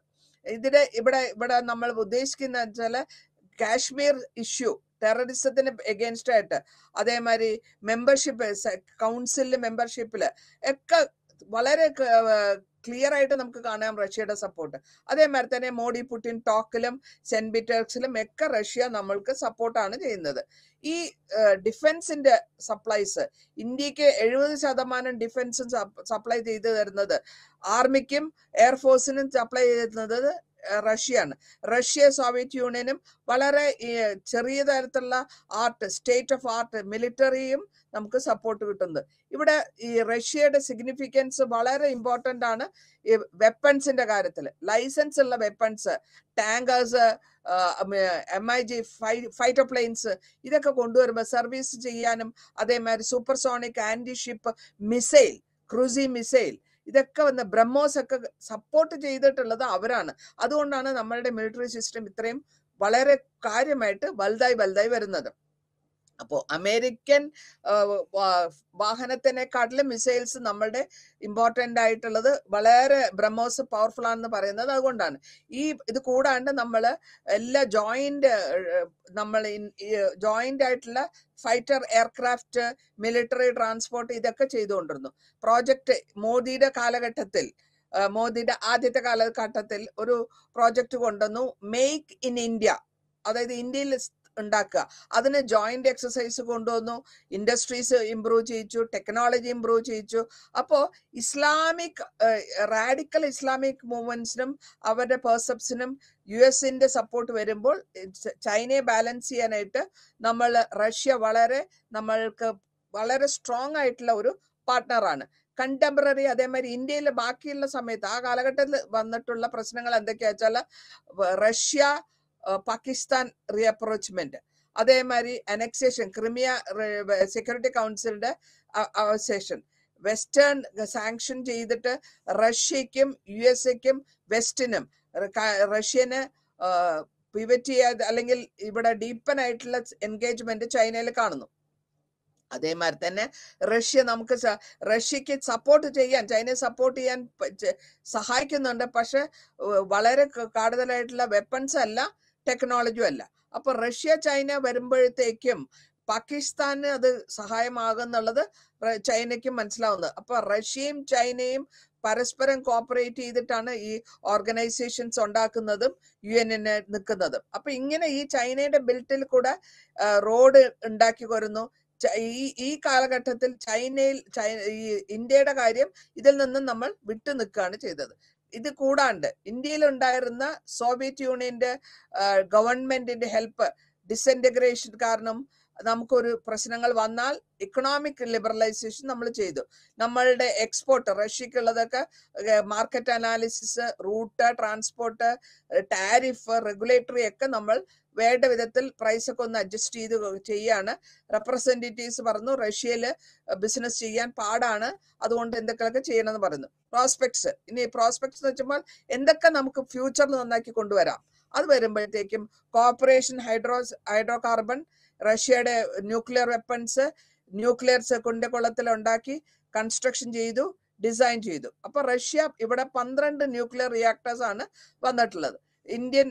A: ഇതിന് ഇവിടെ ഇവിടെ നമ്മൾ ഉദ്ദേശിക്കുന്ന വെച്ചാൽ കാശ്മീർ ഇഷ്യൂ ടെററിസത്തിന് എഗെയിൻസ്റ്റ് ആയിട്ട് അതേമാതിരി മെമ്പർഷിപ്പ് കൗൺസിലിൽ മെമ്പർഷിപ്പിൽ ഒക്കെ വളരെ ക്ലിയർ ആയിട്ട് നമുക്ക് കാണാം റഷ്യയുടെ സപ്പോർട്ട് അതേമാതിരി തന്നെ മോഡി പുടിൻ ടോക്കിലും സെന്റ് പീറ്റേഴ്സിലും ഒക്കെ റഷ്യ നമ്മൾക്ക് സപ്പോർട്ടാണ് ചെയ്യുന്നത് ഈ ഡിഫൻസിന്റെ സപ്ലൈസ് ഇന്ത്യക്ക് എഴുപത് ശതമാനം ഡിഫൻസും സപ്ലൈ ചെയ്തു തരുന്നത് ആർമിക്കും എയർഫോഴ്സിനും സപ്ലൈ ചെയ്തിരുന്നത് റഷ്യയാണ് റഷ്യ സോവിയറ്റ് യൂണിയനും വളരെ ചെറിയ തരത്തിലുള്ള ആർട്ട് സ്റ്റേറ്റ് ഓഫ് ആർട്ട് മിലിറ്ററിയും നമുക്ക് സപ്പോർട്ട് കിട്ടുന്നത് ഇവിടെ ഈ റഷ്യയുടെ സിഗ്നിഫിക്കൻസ് വളരെ ഇമ്പോർട്ടൻ്റ് ആണ് ഈ വെപ്പൺസിന്റെ കാര്യത്തിൽ ലൈസൻസ് ഉള്ള weapons tankers M I G fighter planes ഇതൊക്കെ കൊണ്ടുവരുമ്പോൾ സർവീസ് ചെയ്യാനും അതേമാതിരി supersonic anti ship missile cruise missile ഇതൊക്കെ വന്ന ബ്രഹ്മോസ് ഒക്കെ സപ്പോർട്ട് ചെയ്തിട്ടുള്ളത് അവരാണ് അതുകൊണ്ടാണ് നമ്മളുടെ മിലിറ്ററി സിസ്റ്റം ഇത്രയും വളരെ കാര്യമായിട്ട് വലുതായി വലുതായി വരുന്നത് അപ്പോൾ അമേരിക്കൻ വാഹനത്തിനെക്കാട്ടിലും മിസൈൽസ് നമ്മളുടെ ഇമ്പോർട്ടൻ്റ് ആയിട്ടുള്ളത് വളരെ ബ്രഹ്മോസ് പവർഫുൾ ആണെന്ന് പറയുന്നത് അതുകൊണ്ടാണ് ഈ ഇത് കൂടാണ്ട് നമ്മൾ എല്ലാ ജോയിന്റ് നമ്മൾ ജോയിന്റ് ആയിട്ടുള്ള ഫൈറ്റർ എയർക്രാഫ്റ്റ് മിലിറ്ററി ട്രാൻസ്പോർട്ട് ഇതൊക്കെ ചെയ്തുകൊണ്ടിരുന്നു പ്രോജക്റ്റ് മോദിയുടെ കാലഘട്ടത്തിൽ മോദിയുടെ ആദ്യത്തെ കാലഘട്ടത്തിൽ ഒരു പ്രോജക്റ്റ് കൊണ്ടുവന്നു മെയ്ക്ക് ഇൻ ഇന്ത്യ അതായത് ഇന്ത്യയിൽ ഉണ്ടാക്കുക അതിന് ജോയിന്റ് എക്സസൈസ് കൊണ്ടുവന്നു ഇൻഡസ്ട്രീസ് ഇംപ്രൂവ് ചെയ്യിച്ചു ടെക്നോളജി ഇംപ്രൂവ് ചെയ്യിച്ചു അപ്പോൾ ഇസ്ലാമിക് റാഡിക്കൽ ഇസ്ലാമിക് മൂവ്മെന്റ്സിനും അവരുടെ പേഴ്സപ്സിനും യു എസിന്റെ സപ്പോർട്ട് വരുമ്പോൾ ചൈനയെ ബാലൻസ് ചെയ്യാനായിട്ട് നമ്മൾ റഷ്യ വളരെ നമ്മൾക്ക് വളരെ സ്ട്രോങ് ആയിട്ടുള്ള ഒരു പാർട്ട്ണറാണ് കണ്ടംപററി അതേമാതിരി ഇന്ത്യയിലെ ബാക്കിയുള്ള സമയത്ത് ആ കാലഘട്ടത്തിൽ വന്നിട്ടുള്ള പ്രശ്നങ്ങൾ എന്തൊക്കെയാ വെച്ചാൽ റഷ്യ പാകിസ്ഥാൻ റീഅപ്രോച്ച്മെന്റ് അതേമാതിരി അനക്സേഷൻ ക്രിമിയ സെക്യൂരിറ്റി കൗൺസിലിന്റെ അവസേഷൻ വെസ്റ്റേൺ സാങ്ഷൻ ചെയ്തിട്ട് റഷ്യക്കും യു എസ് എക്കും വെസ്റ്റിനും റഷ്യന് പിവറ്റ് ചെയ്യാതെ അല്ലെങ്കിൽ ഇവിടെ ഡീപ്പൻ ആയിട്ടുള്ള എൻഗേജ്മെന്റ് ചൈനയിൽ കാണുന്നു അതേമാതിരി തന്നെ റഷ്യ നമുക്ക് റഷ്യക്ക് സപ്പോർട്ട് ചെയ്യാൻ ചൈനയെ സപ്പോർട്ട് ചെയ്യാൻ സഹായിക്കുന്നുണ്ട് പക്ഷെ വളരെ കാടുതലായിട്ടുള്ള വെപ്പൺസ് അല്ല ടെക്നോളജിയും അല്ല അപ്പൊ റഷ്യ ചൈന വരുമ്പോഴത്തേക്കും പാകിസ്ഥാന് അത് സഹായമാകുന്നുള്ളത് ചൈനയ്ക്കും മനസ്സിലാവുന്നത് അപ്പൊ റഷ്യയും ചൈനയും പരസ്പരം കോപ്പറേറ്റ് ചെയ്തിട്ടാണ് ഈ ഓർഗനൈസേഷൻസ് ഉണ്ടാക്കുന്നതും യു എന്നിന് നിൽക്കുന്നതും അപ്പൊ ഇങ്ങനെ ഈ ചൈനയുടെ ബിൽറ്റിൽ കൂടെ റോഡ് ഉണ്ടാക്കി വരുന്നു ഈ ഈ കാലഘട്ടത്തിൽ ചൈനയിൽ ഈ ഇന്ത്യയുടെ കാര്യം ഇതിൽ നിന്നും നമ്മൾ വിട്ടു നിൽക്കുകയാണ് ചെയ്തത് ഇത് കൂടാണ്ട് ഇന്ത്യയിൽ ഉണ്ടായിരുന്ന സോവിയറ്റ് യൂണിയന്റെ ഗവൺമെന്റിന്റെ ഹെൽപ്പ് ഡിസെൻറ്റഗ്രേഷൻ കാരണം നമുക്കൊരു പ്രശ്നങ്ങൾ വന്നാൽ ഇക്കണോമിക് ലിബറലൈസേഷൻ നമ്മൾ ചെയ്തു നമ്മളുടെ എക്സ്പോർട്ട് റഷ്യക്കുള്ളതൊക്കെ market analysis route transport tariff regulatory ഒക്കെ നമ്മൾ വേണ്ട വിധത്തിൽ പ്രൈസൊക്കെ ഒന്ന് അഡ്ജസ്റ്റ് ചെയ്ത് ചെയ്യാണ് റെപ്രസെൻറ്റേറ്റീവ്സ് പറഞ്ഞു റഷ്യയിൽ ബിസിനസ് ചെയ്യാൻ പാടാണ് അതുകൊണ്ട് എന്തൊക്കെയൊക്കെ ചെയ്യണമെന്ന് പറഞ്ഞു പ്രോസ്പെക്ട്സ് ഇനി പ്രോസ്പെക്ട്സ് എന്ന് വെച്ചാൽ എന്തൊക്കെ നമുക്ക് ഫ്യൂച്ചറിൽ നന്നാക്കി കൊണ്ടുവരാം അത് വരുമ്പോഴത്തേക്കും കോർപ്പറേഷൻ ഹൈഡ്രോ ഹൈഡ്രോ കാർബൺ റഷ്യയുടെ ന്യൂക്ലിയർ വെപ്പൺസ് ന്യൂക്ലിയർ കുണ്ടക്കുളത്തിൽ ഉണ്ടാക്കി കൺസ്ട്രക്ഷൻ ചെയ്തു ഡിസൈൻ ചെയ്തു അപ്പൊ റഷ്യ ഇവിടെ പന്ത്രണ്ട് ന്യൂക്ലിയർ റിയാക്ടേഴ്സ് ആണ് വന്നിട്ടുള്ളത് Indian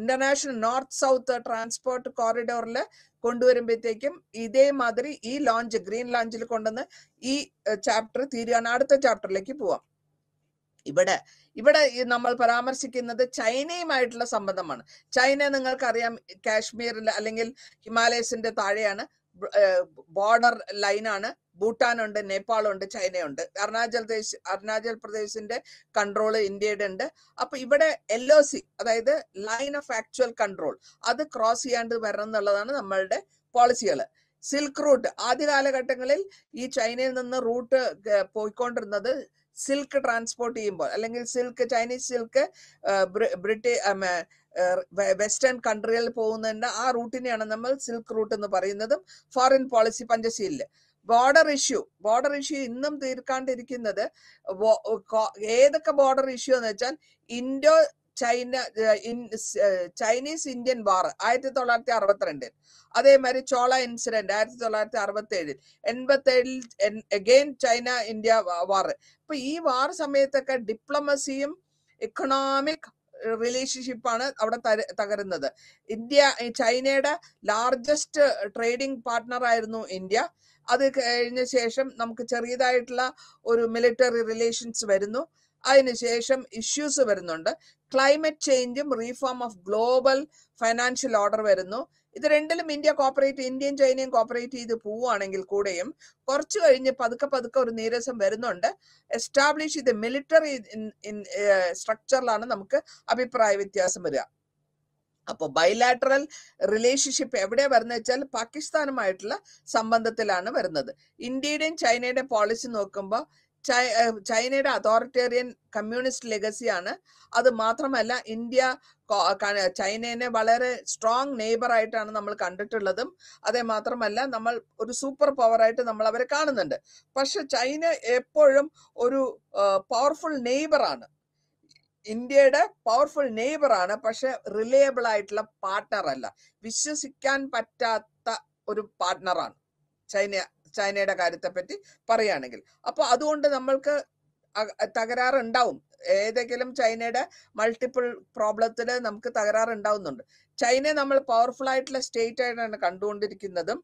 A: international north south transport കോറിഡോറിൽ കൊണ്ടുവരുമ്പോഴത്തേക്കും ഇതേമാതിരി ഈ ലോഞ്ച് ഗ്രീൻ ലോഞ്ചിൽ കൊണ്ടുവന്ന് ഈ ചാപ്റ്റർ തീരുകയാണ് അടുത്ത ചാപ്റ്ററിലേക്ക് പോവാം ഇവിടെ ഇവിടെ നമ്മൾ പരാമർശിക്കുന്നത് ചൈനയുമായിട്ടുള്ള സംബന്ധമാണ് ചൈന നിങ്ങൾക്കറിയാം കാശ്മീരിൽ അല്ലെങ്കിൽ ഹിമാലയസിന്റെ താഴെയാണ് ബോർഡർ ലൈനാണ് ഭൂട്ടാനുണ്ട് നേപ്പാളുണ്ട് ചൈനയുണ്ട് അരുണാചൽ പ്രദേശ് അരുണാചൽ പ്രദേശിന്റെ കൺട്രോൾ ഇന്ത്യയുടെ ഉണ്ട് അപ്പൊ ഇവിടെ എൽ ഒ സി അതായത് ലൈൻ ഓഫ് ആക്ച്വൽ കൺട്രോൾ അത് ക്രോസ് ചെയ്യാണ്ട് വരണം എന്നുള്ളതാണ് നമ്മളുടെ പോളിസികൾ സിൽക്ക് റൂട്ട് ആദ്യ കാലഘട്ടങ്ങളിൽ ഈ ചൈനയിൽ നിന്ന് റൂട്ട് പോയിക്കൊണ്ടിരുന്നത് സിൽക്ക് ട്രാൻസ്പോർട്ട് ചെയ്യുമ്പോൾ അല്ലെങ്കിൽ silk Chinese silk British western കൺട്രികളിൽ പോകുന്നതിന്റെ ആ റൂട്ടിനെയാണ് നമ്മൾ സിൽക്ക് റൂട്ട് എന്ന് പറയുന്നതും ഫോറിൻ പോളിസി പഞ്ചശീലിൽ ബോർഡർ ഇഷ്യൂ ബോർഡർ ഇഷ്യൂ ഇന്നും തീർക്കാണ്ടിരിക്കുന്നത് ഏതൊക്കെ ബോർഡർ ഇഷ്യൂ എന്ന് വെച്ചാൽ Indo China Chinese Indian war ആയിരത്തി തൊള്ളായിരത്തി അറുപത്തിരണ്ടിൽ അതേമാതിരി ചോള ഇൻസിഡന്റ് ആയിരത്തി തൊള്ളായിരത്തി അറുപത്തി ഏഴിൽ എൺപത്തി ഏഴിൽ അഗെയിൻ ചൈന ഇന്ത്യ വാർ അപ്പൊ ഈ വാർ സമയത്തൊക്കെ ഡിപ്ലോമസിയും എക്കണോമിക് റിലേഷൻഷിപ്പാണ് അവിടെ തകരുന്നത് ഇന്ത്യ ചൈനയുടെ ലാർജസ്റ്റ് ട്രേഡിംഗ് പാർട്ണർ ആയിരുന്നു ഇന്ത്യ അത് കഴിഞ്ഞ ശേഷം നമുക്ക് ചെറിയതായിട്ടുള്ള ഒരു മിലിറ്ററി റിലേഷൻസ് വരുന്നു അതിനുശേഷം ഇഷ്യൂസ് വരുന്നുണ്ട് ക്ലൈമറ്റ് ചേഞ്ചും reform of global financial order വരുന്നു ഇത് രണ്ടിലും ഇന്ത്യ കോപ്പറേറ്റ് ഇന്ത്യയും ചൈനയും കോപ്പറേറ്റ് ചെയ്ത് പോവുകയാണെങ്കിൽ കൂടെയും കുറച്ച് കഴിഞ്ഞ് പതുക്കെ പതുക്കെ ഒരു നീരസം വരുന്നുണ്ട് എസ്റ്റാബ്ലിഷ് ചെയ്ത് മിലിറ്ററി സ്ട്രക്ചറിലാണ് നമുക്ക് അഭിപ്രായ വ്യത്യാസം വരിക അപ്പോൾ ബൈലാറ്ററൽ റിലേഷൻഷിപ്പ് എവിടെ വരുന്ന വെച്ചാൽ പാകിസ്ഥാനുമായിട്ടുള്ള സംബന്ധത്തിലാണ് വരുന്നത് ഇന്ത്യയുടെയും ചൈനയുടെയും പോളിസി നോക്കുമ്പോൾ ചൈനയുടെ അതോറിറ്റേറിയൻ കമ്മ്യൂണിസ്റ്റ് ലെഗസിയാണ് അത് മാത്രമല്ല ഇന്ത്യ ചൈനയെ വളരെ സ്ട്രോങ് നെയ്ബറായിട്ടാണ് ആയിട്ടാണ് നമ്മൾ കണ്ടിട്ടുള്ളതും അതേ മാത്രമല്ല നമ്മൾ ഒരു സൂപ്പർ പവറായിട്ട് നമ്മൾ അവരെ കാണുന്നുണ്ട് പക്ഷെ ചൈന എപ്പോഴും ഒരു പവർഫുൾ നെയ്ബറാണ് ഇന്ത്യയുടെ പവർഫുൾ നെയ്ബർ ആണ് പക്ഷെ റിലയബിൾ ആയിട്ടുള്ള പാർട്ണർ അല്ല വിശ്വസിക്കാൻ പറ്റാത്ത ഒരു പാർട്ണറാണ് ചൈന ചൈനയുടെ കാര്യത്തെപ്പറ്റി പറയുകയാണെങ്കിൽ അപ്പോൾ അതുകൊണ്ട് നമ്മൾക്ക് തകരാറുണ്ടാവും ഏതെങ്കിലും ചൈനയുടെ മൾട്ടിപ്പിൾ പ്രോബ്ലത്തിൽ നമുക്ക് തകരാറുണ്ടാവുന്നുണ്ട് ചൈനയെ നമ്മൾ പവർഫുൾ ആയിട്ടുള്ള സ്റ്റേറ്റ് ആയിട്ടാണ് കണ്ടുകൊണ്ടിരിക്കുന്നതും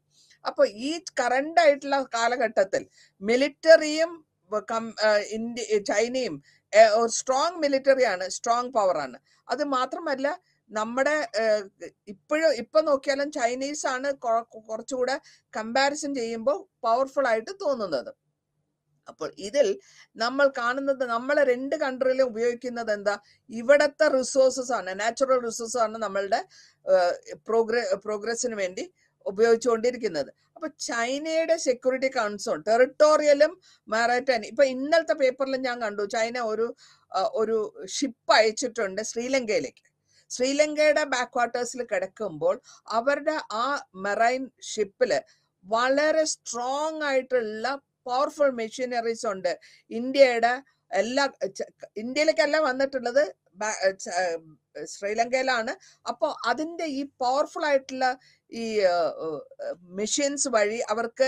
A: അപ്പോൾ ഈ കറണ്ട് ആയിട്ടുള്ള കാലഘട്ടത്തിൽ മിലിറ്ററിയും ഇന്ത്യ ചൈനയും സ്ട്രോങ് മിലിറ്ററിയാണ് സ്ട്രോങ് പവറാണ് അത് മാത്രമല്ല നമ്മുടെ ഇപ്പോഴും ഇപ്പൊ നോക്കിയാലും ചൈനീസ് ആണ് കുറച്ചുകൂടെ കമ്പാരിസൺ ചെയ്യുമ്പോൾ പവർഫുൾ ആയിട്ട് തോന്നുന്നത് അപ്പോൾ ഇതിൽ നമ്മൾ കാണുന്നത് നമ്മളെ രണ്ട് കൺട്രിയിലും ഉപയോഗിക്കുന്നത് എന്താ ഇവിടത്തെ റിസോഴ്സസ് ആണ് നാച്ചുറൽ റിസോഴ്സസ് ആണ് നമ്മളുടെ പ്രോഗ്രസ് പ്രോഗ്രസിന് വേണ്ടി ഉപയോഗിച്ചുകൊണ്ടിരിക്കുന്നത് അപ്പൊ ചൈനയുടെ സെക്യൂരിറ്റി കൺസേൺ ടെറിട്ടോറിയലും മാറാറ്റൈൻ ഇപ്പൊ ഇന്നലത്തെ പേപ്പറിൽ ഞാൻ കണ്ടു ചൈന ഒരു ഒരു ഷിപ്പ് അയച്ചിട്ടുണ്ട് ശ്രീലങ്കയിലേക്ക് ശ്രീലങ്കയുടെ ബാക്ക് വാട്ടേഴ്സിൽ കിടക്കുമ്പോൾ അവരുടെ ആ മെറൈൻ ഷിപ്പില് വളരെ സ്ട്രോങ് ആയിട്ടുള്ള പവർഫുൾ മെഷീനറീസ് ഉണ്ട് ഇന്ത്യയുടെ എല്ലാ ഇന്ത്യയിലേക്കല്ല വന്നിട്ടുള്ളത് ശ്രീലങ്കയിലാണ് അപ്പോൾ അതിൻ്റെ ഈ പവർഫുൾ ആയിട്ടുള്ള ഈ മെഷീൻസ് വഴി അവർക്ക്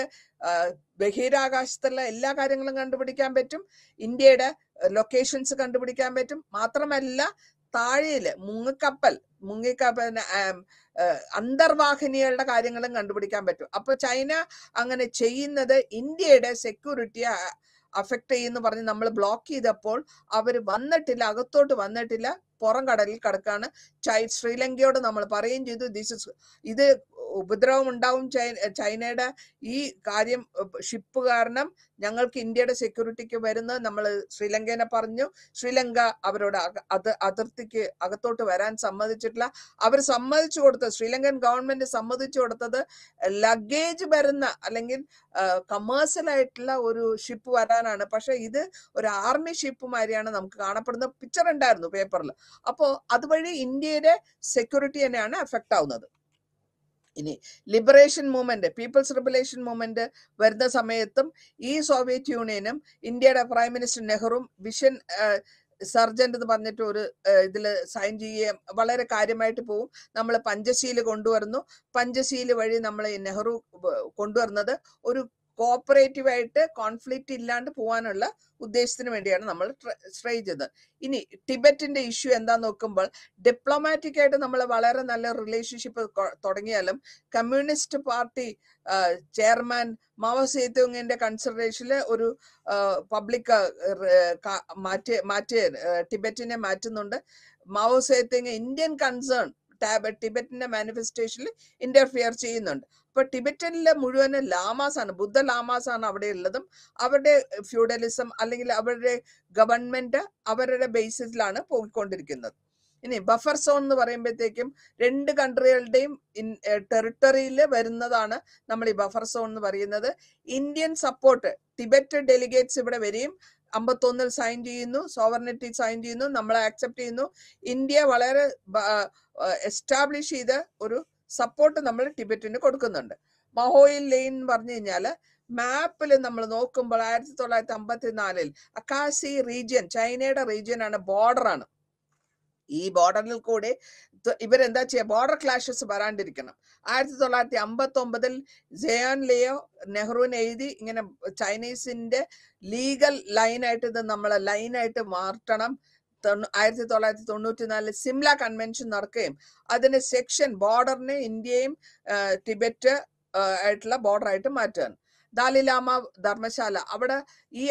A: ബഹിരാകാശത്തുള്ള എല്ലാ കാര്യങ്ങളും കണ്ടുപിടിക്കാൻ പറ്റും ഇന്ത്യയുടെ ലൊക്കേഷൻസ് കണ്ടുപിടിക്കാൻ പറ്റും മാത്രമല്ല താഴെയില് മുങ്ങിക്കപ്പൽ മുങ്ങിക്കപ്പൽ അന്തർവാഹിനികളുടെ കാര്യങ്ങളും കണ്ടുപിടിക്കാൻ പറ്റും അപ്പൊ ചൈന അങ്ങനെ ചെയ്യുന്നത് ഇന്ത്യയുടെ സെക്യൂരിറ്റി അഫക്ട് ചെയ്യുന്നു പറഞ്ഞ് നമ്മൾ ബ്ലോക്ക് ചെയ്തപ്പോൾ അവർ വന്നിട്ടില്ല അകത്തോട്ട് വന്നിട്ടില്ല പുറം കടലിൽ കിടക്കാണ് ചൈന ശ്രീലങ്കയോട് നമ്മൾ പറയുകയും ചെയ്തു ദിസ് ഇസ് ഇത് ഉപദ്രവം ഉണ്ടാവും ചൈനയുടെ ഈ കാര്യം ഷിപ്പ് കാരണം ഞങ്ങൾക്ക് ഇന്ത്യയുടെ സെക്യൂരിറ്റിക്ക് വരുന്നത് നമ്മൾ ശ്രീലങ്കനെ പറഞ്ഞു ശ്രീലങ്ക അവരോട് അത് അതിർത്തിക്ക് അകത്തോട്ട് വരാൻ സമ്മതിച്ചിട്ടില്ല അവർ സമ്മതിച്ചു കൊടുത്തത് ശ്രീലങ്കൻ ഗവൺമെന്റ് സമ്മതിച്ചു കൊടുത്തത് ലഗേജ് വരുന്ന അല്ലെങ്കിൽ കമേഴ്സ്യൽ ആയിട്ടുള്ള ഒരു ഷിപ്പ് വരാനാണ് പക്ഷെ ഇത് ഒരു ആർമി ഷിപ്പ് മാതിരിയാണ് നമുക്ക് കാണപ്പെടുന്ന പിക്ചർ ഉണ്ടായിരുന്നു പേപ്പറിൽ അപ്പോൾ അതുവഴി ഇന്ത്യയുടെ സെക്യൂരിറ്റി തന്നെയാണ് എഫക്റ്റ് ആവുന്നത് ഇനി liberation movement people's liberation movement വരുന്ന സമയത്തും ഈ സോവിയറ്റ് യൂണിയനും ഇന്ത്യയുടെ പ്രൈം മിനിസ്റ്റർ നെഹ്റും വിഷൻ സർജന്റ് എന്ന് പറഞ്ഞിട്ട് ഒരു ഇതിൽ സൈൻ ചെയ്യുകയും വളരെ കാര്യമായിട്ട് പോവും നമ്മൾ പഞ്ചശീല കൊണ്ടുവരുന്നു പഞ്ചശീല വഴി നമ്മൾ നെഹ്റു കൊണ്ടുവരുന്നത് ഒരു ആയിട്ട് കോൺഫ്ലിക്റ്റ് ഇല്ലാണ്ട് പോകാനുള്ള ഉദ്ദേശത്തിന് വേണ്ടിയാണ് നമ്മൾ ട്രൈ ചെയ്തത് ഇനി ടിബറ്റിന്റെ ഇഷ്യൂ എന്താ നോക്കുമ്പോൾ ഡിപ്ലോമാറ്റിക് ആയിട്ട് നമ്മൾ വളരെ നല്ല റിലേഷൻഷിപ്പ് തുടങ്ങിയാലും കമ്മ്യൂണിസ്റ്റ് പാർട്ടി ചെയർമാൻ മാവോ സേതുങ്ങിന്റെ കൺസിഡറേഷനിൽ ഒരു പബ്ലിക് മാറ്റി മാറ്റി ടിബറ്റിനെ മാറ്റുന്നുണ്ട് മാവോ സേതുങ് ഇന്ത്യൻ കൺസേൺ ടിബറ്റിന്റെ മാനിഫെസ്റ്റേഷനിൽ ഇന്റർഫിയർ ചെയ്യുന്നുണ്ട് ഇപ്പൊ ടിബറ്റനിലെ മുഴുവൻ ലാമാസ് ആണ് ബുദ്ധ ലാമാസ് ആണ് അവിടെ ഉള്ളതും അവരുടെ ഫ്യൂഡലിസം അല്ലെങ്കിൽ അവരുടെ ഗവൺമെന്റ് അവരുടെ ബേസിസിലാണ് പോയിക്കൊണ്ടിരിക്കുന്നത് ഇനി ബഫർ സോൺ എന്ന് പറയുമ്പോഴത്തേക്കും രണ്ട് കൺട്രികളുടെയും ടെറിട്ടറിയിൽ വരുന്നതാണ് നമ്മൾ ഈ ബഫർ സോൺ എന്ന് പറയുന്നത് ഇന്ത്യൻ സപ്പോർട്ട് ടിബറ്റ് ഡെലിഗേറ്റ്സ് ഇവിടെ വരികയും അമ്പത്തൊന്നിൽ സൈൻ ചെയ്യുന്നു സോവർണിറ്റി സൈൻ ചെയ്യുന്നു നമ്മളെ ആക്സെപ്റ്റ് ചെയ്യുന്നു ഇന്ത്യ വളരെ എസ്റ്റാബ്ലിഷ് ചെയ്ത ഒരു സപ്പോർട്ട് നമ്മൾ ടിബറ്റിന് കൊടുക്കുന്നുണ്ട് മഹോയിൽ ലെയിൻ എന്ന് പറഞ്ഞു കഴിഞ്ഞാൽ മാപ്പിൽ നമ്മൾ നോക്കുമ്പോൾ ആയിരത്തി തൊള്ളായിരത്തി അമ്പത്തിനാലിൽ അക്കാസി റീജിയൻ ചൈനയുടെ റീജിയൻ ആണ് ബോർഡറാണ് ഈ ബോർഡറിൽ കൂടെ ഇവരെന്താ ചെയ്യുക ബോർഡർ ക്ലാഷസ് വരാണ്ടിരിക്കണം ആയിരത്തി തൊള്ളായിരത്തി അമ്പത്തി ഒമ്പതിൽ ജയോൻ ലിയോ നെഹ്റുവിന് എഴുതി ഇങ്ങനെ ചൈനീസിന്റെ ലീഗൽ ലൈനായിട്ട് ഇത് നമ്മളെ ലൈനായിട്ട് മാറ്റണം ആയിരത്തി തൊള്ളായിരത്തി തൊണ്ണൂറ്റിനാലിൽ സിംല കൺവെൻഷൻ നടക്കുകയും അതിന് സെക്ഷൻ ബോർഡറിനെ ഇന്ത്യയും ടിബറ്റ് ആയിട്ടുള്ള ബോർഡറായിട്ട് മാറ്റാൻ ദാലിലാമ ധർമ്മശാല അവിടെ ഈ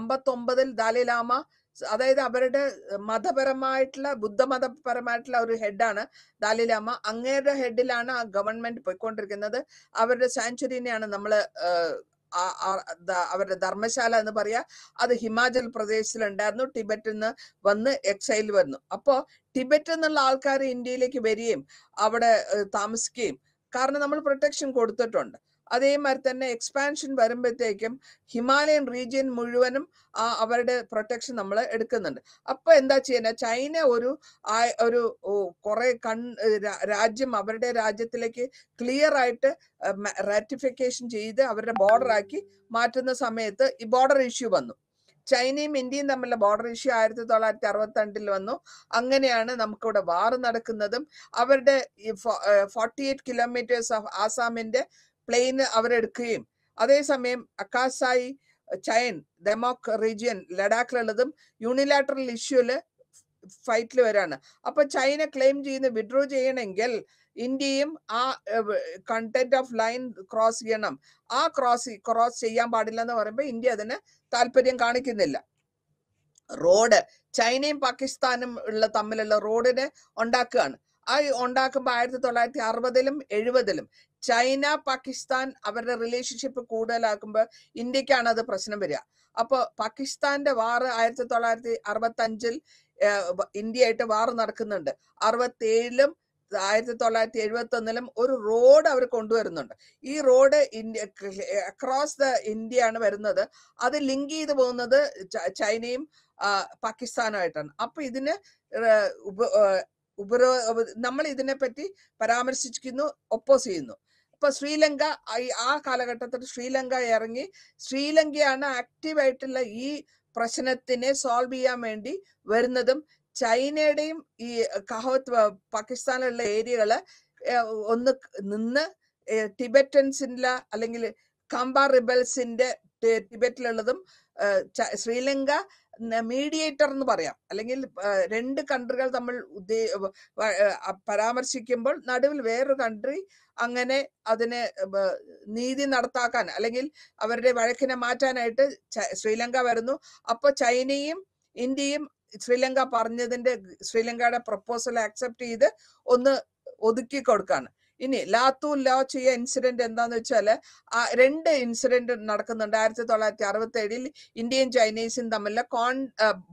A: അമ്പത്തൊമ്പതിൽ ദാലിലാമ അതായത് അവരുടെ മതപരമായിട്ടുള്ള ബുദ്ധമതപരമായിട്ടുള്ള ഒരു ഹെഡാണ് ദാലിലാമ അങ്ങേരുടെ ഹെഡിലാണ് ആ ഗവൺമെന്റ് പോയിക്കൊണ്ടിരിക്കുന്നത് അവരുടെ സാഞ്ചുറിനെയാണ് നമ്മൾ അവരുടെ ധർമ്മശാല എന്ന് പറയാ അത് ഹിമാചൽ പ്രദേശിലുണ്ടായിരുന്നു ടിബറ്റിൽ നിന്ന് വന്ന് എക്സൈൽ വന്നു അപ്പോ ടിബറ്റിൽ നിന്നുള്ള ആൾക്കാർ ഇന്ത്യയിലേക്ക് വരികയും അവിടെ താമസിക്കുകയും കാരണം നമ്മൾ പ്രൊട്ടക്ഷൻ കൊടുത്തിട്ടുണ്ട് അതേമാതിരി തന്നെ എക്സ്പാൻഷൻ വരുമ്പോഴത്തേക്കും ഹിമാലയൻ റീജിയൻ മുഴുവനും അവരുടെ പ്രൊട്ടക്ഷൻ നമ്മൾ എടുക്കുന്നുണ്ട് അപ്പൊ എന്താ ചെയ്യുന്നത് ചൈന ഒരു ഒരു കുറെ കൺ രാജ്യം അവരുടെ രാജ്യത്തിലേക്ക് ക്ലിയർ ആയിട്ട് റാറ്റിഫിക്കേഷൻ ചെയ്ത് അവരുടെ ബോർഡർ ആക്കി മാറ്റുന്ന സമയത്ത് ഈ ബോർഡർ ഇഷ്യൂ വന്നു ചൈനയും ഇന്ത്യയും തമ്മിലുള്ള ബോർഡർ ഇഷ്യൂ ആയിരത്തി തൊള്ളായിരത്തി അറുപത്തിരണ്ടിൽ വന്നു അങ്ങനെയാണ് നമുക്കിവിടെ വാർ നടക്കുന്നതും അവരുടെ ഫോർട്ടി എയ്റ്റ് കിലോമീറ്റേഴ്സ് ഓഫ് ആസാമിന്റെ പ്ലെയിന് അവരെടുക്കുകയും അതേസമയം അക്കാസായി ചൈൻ ഡെമോക് റീജിയൻ ലഡാക്കിലുള്ളതും യൂണിലാറ്ററൽ ഇഷ്യൂല് ഫൈറ്റിൽ വരാണ് അപ്പൊ ചൈന ക്ലെയിം ചെയ്യുന്ന വിഡ്രോ ചെയ്യണമെങ്കിൽ ഇന്ത്യയും ആ കണ്ടന്റ് ഓഫ് ലൈൻ ക്രോസ് ചെയ്യണം ആ ക്രോസ് ക്രോസ് ചെയ്യാൻ പാടില്ല എന്ന് പറയുമ്പോൾ ഇന്ത്യ അതിന് താല്പര്യം കാണിക്കുന്നില്ല റോഡ് ചൈനയും പാകിസ്ഥാനും ഉള്ള തമ്മിലുള്ള റോഡിനെ ഉണ്ടാക്കുകയാണ് ഉണ്ടാക്കുമ്പോൾ ആയിരത്തി തൊള്ളായിരത്തി അറുപതിലും എഴുപതിലും ചൈന പാകിസ്ഥാൻ അവരുടെ റിലേഷൻഷിപ്പ് കൂടുതലാക്കുമ്പോൾ ഇന്ത്യക്കാണ് അത് പ്രശ്നം വരിക അപ്പോൾ പാകിസ്ഥാന്റെ വാറ് ആയിരത്തി തൊള്ളായിരത്തി അറുപത്തി അഞ്ചിൽ ഇന്ത്യയായിട്ട് വാർ നടക്കുന്നുണ്ട് അറുപത്തി ഏഴിലും ആയിരത്തി തൊള്ളായിരത്തി എഴുപത്തി ഒന്നിലും ഒരു റോഡ് അവർ കൊണ്ടുവരുന്നുണ്ട് ഈ road India across the India ആണ് വരുന്നത് അത് ലിങ്ക് ചെയ്ത് പോകുന്നത് ചൈനയും പാകിസ്ഥാനുമായിട്ടാണ് അപ്പൊ ഇതിന് ഉപരോ നമ്മൾ ഇതിനെപ്പറ്റി പരാമർശിക്കുന്നു ഒപ്പോസ് ചെയ്യുന്നു ഇപ്പൊ ശ്രീലങ്ക ആ കാലഘട്ടത്തിൽ ശ്രീലങ്ക ഇറങ്ങി ശ്രീലങ്കയാണ് ആക്റ്റീവായിട്ടുള്ള ഈ പ്രശ്നത്തിനെ സോൾവ് ചെയ്യാൻ വേണ്ടി വരുന്നതും ചൈനയുടെയും ഈ കഹവത്ത് പാകിസ്ഥാനിലുള്ള ഏരിയകള് ഒന്ന് നിന്ന് ടിബറ്റൻസിൻ്റെ അല്ലെങ്കിൽ കമ്പ റിബൽസിന്റെ ടിബറ്റിലുള്ളതും ശ്രീലങ്ക മീഡിയേറ്റർ എന്ന് പറയാം അല്ലെങ്കിൽ രണ്ട് കൺട്രികൾ തമ്മിൽ ഉദ്ദേ പരാമർശിക്കുമ്പോൾ നടുവിൽ വേറൊരു കൺട്രി അങ്ങനെ അതിന് നീതി നടത്താക്കാൻ അല്ലെങ്കിൽ അവരുടെ വഴക്കിനെ മാറ്റാനായിട്ട് ശ്രീലങ്ക വരുന്നു അപ്പോൾ ചൈനയും ഇന്ത്യയും ശ്രീലങ്ക പറഞ്ഞതിന്റെ ശ്രീലങ്കയുടെ പ്രപ്പോസൽ ആക്സെപ്റ്റ് ചെയ്ത് ഒന്ന് ഒതുക്കി കൊടുക്കാണ് ഇനി ലാത്തൂർ ലോ ചെയ്യ ഇൻസിഡന്റ് എന്താന്ന് വെച്ചാൽ രണ്ട് ഇൻസിഡന്റ് നടക്കുന്നുണ്ട് ആയിരത്തി തൊള്ളായിരത്തി അറുപത്തി ഏഴിൽ ഇന്ത്യയും ചൈനീസും തമ്മിലുള്ള കോൺ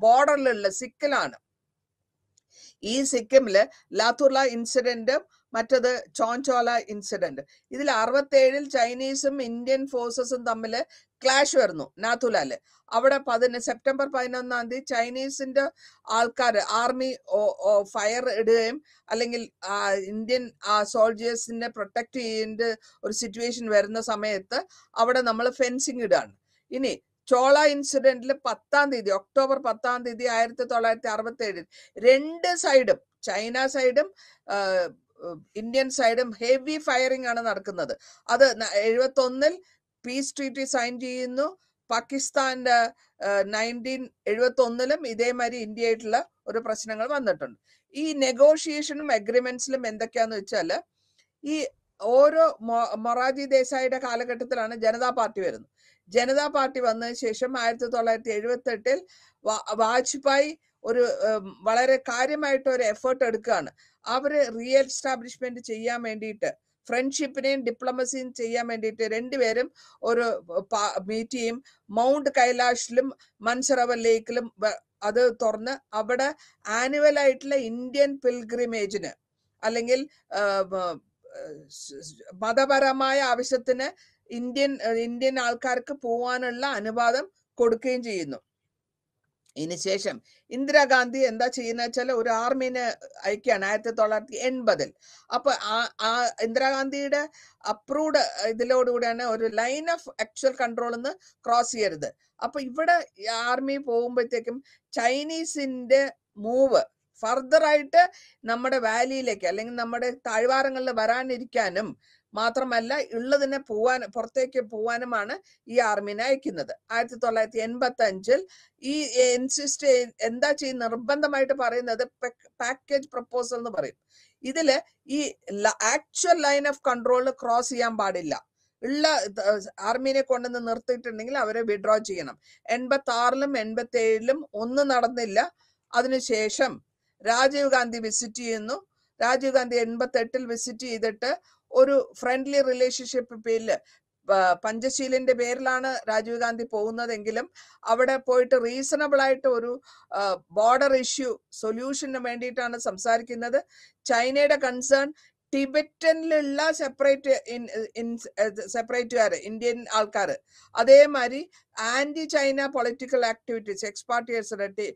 A: ബോർഡറിലുള്ള സിക്കിലാണ് ഈ സിക്കിമില് ലാത്തൂർല ഇൻസിഡന്റും മറ്റത് ചോൻചോല ഇൻസിഡന്റ് ഇതിൽ ഏഴിൽ ചൈനീസും ഇന്ത്യൻ ഫോഴ്സസും തമ്മില് ക്ലാഷ് വരുന്നു നാഥുലാല് അവിടെ പതിന സെപ്റ്റംബർ പതിനൊന്നാം തീയതി ചൈനീസിന്റെ ആൾക്കാർ ആർമി ഫയർ ഇടുകയും അല്ലെങ്കിൽ ഇന്ത്യൻ സോൾജേഴ്സിനെ പ്രൊട്ടക്ട് ചെയ്യേണ്ട ഒരു സിറ്റുവേഷൻ വരുന്ന സമയത്ത് അവിടെ നമ്മൾ ഫെൻസിങ് ഇടാണ് ഇനി ചോള ഇൻസിഡന്റിൽ പത്താം തീയതി ഒക്ടോബർ പത്താം തീയതി ആയിരത്തി തൊള്ളായിരത്തി അറുപത്തി ഏഴിൽ രണ്ട് സൈഡും ചൈന സൈഡും ഇന്ത്യൻ സൈഡും ഹെവി ഫയറിംഗ് ആണ് നടക്കുന്നത് അത് എഴുപത്തി ഒന്നിൽ പീസ് ട്രീറ്റി സൈൻ ചെയ്യുന്നു പാകിസ്ഥാന്റെ നയൻറ്റീൻ എഴുപത്തി ഒന്നിലും ഇതേമാതിരി ഇന്ത്യയായിട്ടുള്ള ഒരു പ്രശ്നങ്ങൾ വന്നിട്ടുണ്ട് ഈ നെഗോഷിയേഷനും അഗ്രിമെന്റ്സിലും എന്തൊക്കെയാന്ന് വെച്ചാൽ ഈ ഓരോ മൊറാജി ദേശായിയുടെ കാലഘട്ടത്തിലാണ് ജനതാ പാർട്ടി വരുന്നത് ജനതാ പാർട്ടി വന്നതിന് ശേഷം ആയിരത്തി തൊള്ളായിരത്തി എഴുപത്തി എട്ടിൽ വാജ്പേയി ഒരു വളരെ കാര്യമായിട്ട് ഒരു എഫേർട്ട് എടുക്കുകയാണ് അവര് റീ എസ്റ്റാബ്ലിഷ്മെന്റ് ചെയ്യാൻ വേണ്ടിയിട്ട് ഫ്രണ്ട്ഷിപ്പിനെയും ഡിപ്ലോമസിയും ചെയ്യാൻ വേണ്ടിയിട്ട് രണ്ടുപേരും ഒരു മീറ്റ് ചെയ്യും മൗണ്ട് കൈലാഷിലും മൻസറവർ ലേക്കിലും അത് തുറന്ന് അവിടെ ആനുവൽ ആയിട്ടുള്ള ഇന്ത്യൻ പിൽഗ്രിമേജിന് അല്ലെങ്കിൽ മതപരമായ ആവശ്യത്തിന് ഇന്ത്യൻ ഇന്ത്യൻ ആൾക്കാർക്ക് പോവാനുള്ള അനുവാദം കൊടുക്കുകയും ചെയ്യുന്നു ഇതിനുശേഷം ഇന്ദിരാഗാന്ധി എന്താ ചെയ്യുന്ന വെച്ചാൽ ഒരു ആർമീനെ അയക്കുകയാണ് ആയിരത്തി തൊള്ളായിരത്തി എൺപതിൽ അപ്പൊ ആ ഇന്ദിരാഗാന്ധിയുടെ അപ്രൂവ്ഡ് ഇതിലോടുകൂടിയാണ് ഒരു ലൈൻ ഓഫ് ആക്ച്വൽ കൺട്രോൾ എന്ന് ക്രോസ് ചെയ്യരുത് അപ്പൊ ഇവിടെ ആർമി പോകുമ്പോഴത്തേക്കും ചൈനീസിന്റെ മൂവ് ഫർദറായിട്ട് നമ്മുടെ വാലിയിലേക്ക് അല്ലെങ്കിൽ നമ്മുടെ താഴ്വാരങ്ങളിൽ വരാനിരിക്കാനും മാത്രമല്ല ഉള്ളതിനെ പോവാൻ പുറത്തേക്ക് പോവാനുമാണ് ഈ ആർമിനെ അയക്കുന്നത് ആയിരത്തി തൊള്ളായിരത്തി എൺപത്തി അഞ്ചിൽ ഈ ഇൻസിസ്റ്റ് എന്താ ചെയ്യും നിർബന്ധമായിട്ട് പറയുന്നത് പാക്കേജ് പ്രപ്പോസൽ എന്ന് പറയും ഇതില് ഈ actual line of control cross ചെയ്യാൻ പാടില്ല ഉള്ള ആർമീനെ കൊണ്ടുവന്ന് നിർത്തിയിട്ടുണ്ടെങ്കിൽ അവരെ വിഡ്രോ ചെയ്യണം എൺപത്തി ആറിലും എൺപത്തി ഏഴിലും ഒന്നും നടന്നില്ല അതിനുശേഷം രാജീവ് ഗാന്ധി വിസിറ്റ് ചെയ്യുന്നു രാജീവ് ഗാന്ധി എൺപത്തെട്ടിൽ വിസിറ്റ് ചെയ്തിട്ട് ഒരു ഫ്രണ്ട്ലി റിലേഷൻഷിപ്പ് പേരില് പഞ്ചശീലിന്റെ പേരിലാണ് രാജീവ് ഗാന്ധി പോകുന്നതെങ്കിലും അവിടെ പോയിട്ട് റീസണബിൾ ആയിട്ട് ഒരു ബോർഡർ ഇഷ്യൂ സൊല്യൂഷന് വേണ്ടിയിട്ടാണ് സംസാരിക്കുന്നത് ചൈനയുടെ കൺസേൺ ടിബറ്റനിലുള്ള സെപ്പറേറ്റ് ഇൻ സെപ്പറേറ്റുകാർ ഇന്ത്യൻ ആൾക്കാർ അതേമാതിരി ആന്റി ചൈന പൊളിറ്റിക്കൽ ആക്ടിവിറ്റീസ് എക്സ്പാർട്ടിയേഴ്സിന്റെ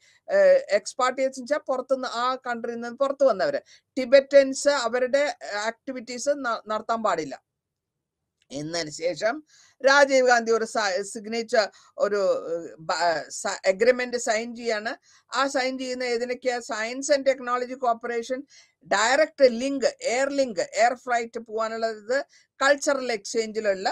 A: എക്സ്പാർട്ടിയേഴ്സ് വെച്ചാൽ പുറത്തുനിന്ന് ആ കൺട്രിയിൽ നിന്ന് പുറത്തു വന്നവര് ടിബറ്റൻസ് അവരുടെ ആക്ടിവിറ്റീസ് നടത്താൻ പാടില്ല എന്നതിന് ശേഷം രാജീവ് ഗാന്ധി ഒരു സിഗ്നേച്ചർ ഒരു അഗ്രിമെന്റ് സൈൻ ചെയ്യാണ് ആ സൈൻ ചെയ്യുന്ന ഏതിനൊക്കെയാ science and technology corporation direct link air link air flight പോകാനുള്ള ഇത് കൾച്ചറൽ എക്സ്ചേഞ്ചിലുള്ള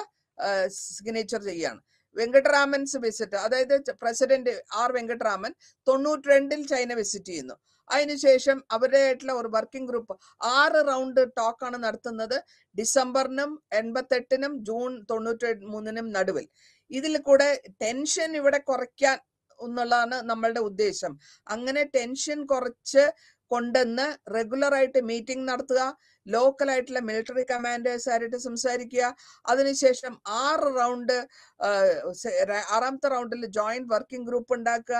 A: സിഗ്നേച്ചർ ചെയ്യാണ് വെങ്കട്ടരാമൻസ് വിസിറ്റ് അതായത് പ്രസിഡന്റ് ആർ വെങ്കട്ടരാമൻ തൊണ്ണൂറ്റി രണ്ടിൽ ചൈന വിസിറ്റ് ചെയ്യുന്നു അതിനുശേഷം അവരുടെയായിട്ടുള്ള ഒരു വർക്കിംഗ് ഗ്രൂപ്പ് ആറ് റൗണ്ട് ടോക്കാണ് നടത്തുന്നത് ഡിസംബറിനും എൺപത്തെട്ടിനും ജൂൺ തൊണ്ണൂറ്റി മൂന്നിനും നടുവിൽ ഇതിൽ കൂടെ ടെൻഷൻ ഇവിടെ കുറയ്ക്കാൻ എന്നുള്ളതാണ് നമ്മളുടെ ഉദ്ദേശം അങ്ങനെ ടെൻഷൻ കുറച്ച് റെഗുലർ റെഗുലറായിട്ട് മീറ്റിംഗ് നടത്തുക ലോക്കലായിട്ടുള്ള മിലിറ്ററി കമാൻഡേഴ്സായിട്ട് സംസാരിക്കുക അതിനുശേഷം ആറ് റൗണ്ട് ആറാമത്തെ റൗണ്ടിൽ ജോയിന്റ് വർക്കിംഗ് ഗ്രൂപ്പ് ഉണ്ടാക്കുക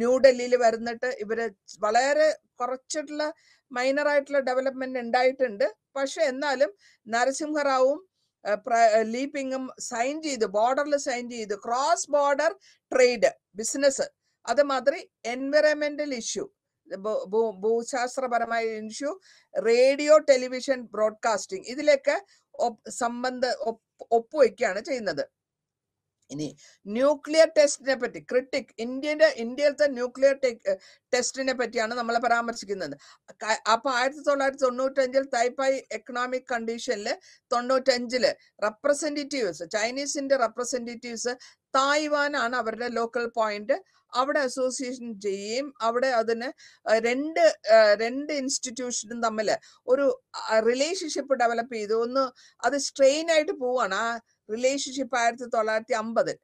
A: ന്യൂഡൽഹിയിൽ വരുന്നിട്ട് ഇവര് വളരെ കുറച്ചിട്ടുള്ള മൈനറായിട്ടുള്ള ഡെവലപ്മെന്റ് ഉണ്ടായിട്ടുണ്ട് പക്ഷെ എന്നാലും നരസിംഹറാവും ലീപ്പിങ്ങും സൈൻ ചെയ്ത് ബോർഡറിൽ സൈൻ ചെയ്ത് ക്രോസ് ബോർഡർ ട്രേഡ് ബിസിനസ് അതുമാതിരി എൻവയറമെന്റൽ ഇഷ്യൂ ഭൂശാസ്ത്രപരമായ ഇൻഷ്യൂ റേഡിയോ ടെലിവിഷൻ ബ്രോഡ്കാസ്റ്റിംഗ് ഇതിലൊക്കെ സംബന്ധ ഒപ്പുവയ്ക്കുകയാണ് ചെയ്യുന്നത് ഇനി ന്യൂക്ലിയർ ടെസ്റ്റിനെ പറ്റി ക്രിട്ടിക് ഇന്ത്യയുടെ ഇന്ത്യയിലത്തെ ന്യൂക്ലിയർ ടെസ്റ്റിനെ പറ്റിയാണ് നമ്മൾ പരാമർശിക്കുന്നത് അപ്പൊ ആയിരത്തി തൊള്ളായിരത്തി തൊണ്ണൂറ്റഞ്ചിൽ തൈപ്പായ് എക്കണോമിക് കണ്ടീഷനിൽ തൊണ്ണൂറ്റഞ്ചില് റെപ്രസെൻറ്റേറ്റീവ്സ് ചൈനീസിന്റെ റെപ്രസെൻറ്റേറ്റീവ്സ് തായ്വാനാണ് അവരുടെ ലോക്കൽ പോയിന്റ് അവിടെ അസോസിയേഷൻ ചെയ്യുകയും അവിടെ അതിന് രണ്ട് രണ്ട് ഇൻസ്റ്റിറ്റ്യൂഷനും തമ്മിൽ ഒരു റിലേഷൻഷിപ്പ് ഡെവലപ്പ് ചെയ്തു ഒന്ന് അത് സ്ട്രെയിൻ ആയിട്ട് പോവാണ് ആ റിലേഷൻഷിപ്പ് ആയിരത്തി തൊള്ളായിരത്തി അമ്പതിൽ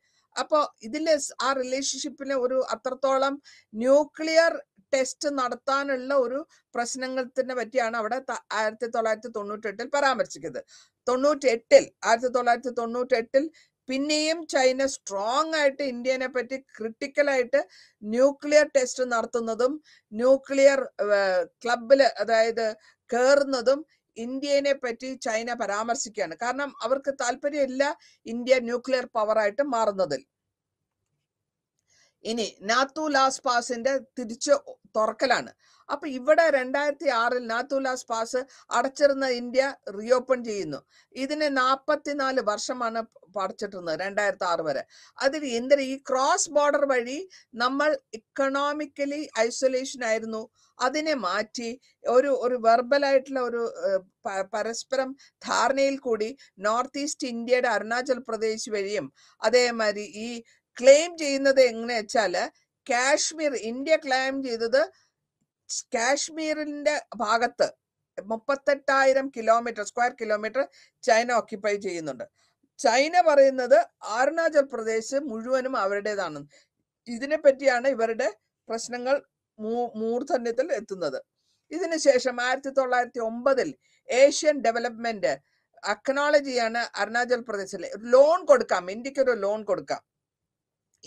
A: അപ്പോൾ ഇതിൽ ആ റിലേഷൻഷിപ്പിന് ഒരു അത്രത്തോളം ന്യൂക്ലിയർ ടെസ്റ്റ് നടത്താനുള്ള ഒരു പ്രശ്നങ്ങളത്തിനെ പറ്റിയാണ് അവിടെ ആയിരത്തി തൊള്ളായിരത്തി തൊണ്ണൂറ്റെട്ടിൽ പരാമർശിക്കുന്നത് തൊണ്ണൂറ്റെട്ടിൽ ആയിരത്തി തൊള്ളായിരത്തി തൊണ്ണൂറ്റെട്ടിൽ പിന്നെയും ചൈന സ്ട്രോങ് ആയിട്ട് ഇന്ത്യനെ പറ്റി ക്രിട്ടിക്കലായിട്ട് ന്യൂക്ലിയർ ടെസ്റ്റ് നടത്തുന്നതും ന്യൂക്ലിയർ ക്ലബില് അതായത് കയറുന്നതും ഇന്ത്യനെ പറ്റി ചൈന പരാമർശിക്കുകയാണ് കാരണം അവർക്ക് താല്പര്യമില്ല ഇന്ത്യ ന്യൂക്ലിയർ പവറായിട്ട് മാറുന്നതിൽ ഇനി നാത്തു ലാസ് പാസിന്റെ തിരിച്ച് തുറക്കലാണ് അപ്പൊ ഇവിടെ രണ്ടായിരത്തി ആറിൽ നാത്തുലാസ് പാസ് അടച്ചിരുന്ന ഇന്ത്യ റീഓപ്പൺ ചെയ്യുന്നു ഇതിനെ നാൽപ്പത്തിനാല് വർഷമാണ് അടച്ചിട്ടിരുന്നത് രണ്ടായിരത്തി ആറ് വരെ അതിൽ ഇന്ത്യ ഈ ക്രോസ് ബോർഡർ വഴി നമ്മൾ ഇക്കണോമിക്കലി ഐസൊലേഷൻ ആയിരുന്നു അതിനെ മാറ്റി ഒരു ഒരു വെർബലായിട്ടുള്ള ഒരു പരസ്പരം ധാരണയിൽ കൂടി നോർത്ത് ഈസ്റ്റ് ഇന്ത്യയുടെ അരുണാചൽ പ്രദേശ് വഴിയും അതേമാതിരി ഈ ക്ലെയിം ചെയ്യുന്നത് എങ്ങനെ കാശ്മീർ ഇന്ത്യ ക്ലെയിം ചെയ്തത് കാശ്മീരിന്റെ ഭാഗത്ത് മുപ്പത്തെട്ടായിരം kilometre square kilometre China occupy ചെയ്യുന്നുണ്ട് ചൈന പറയുന്നത് അരുണാചൽ പ്രദേശ് മുഴുവനും അവരുടേതാണ് പറ്റിയാണ് ഇവരുടെ പ്രശ്നങ്ങൾ മൂർധന്യത്തിൽ എത്തുന്നത് ഇതിനുശേഷം ആയിരത്തി തൊള്ളായിരത്തി ഒമ്പതിൽ ഏഷ്യൻ ഡെവലപ്മെന്റ് അക്നോളജിയാണ് അരുണാചൽ പ്രദേശിലെ ലോൺ കൊടുക്കാം ഇന്ത്യക്ക് ഒരു ലോൺ കൊടുക്കാം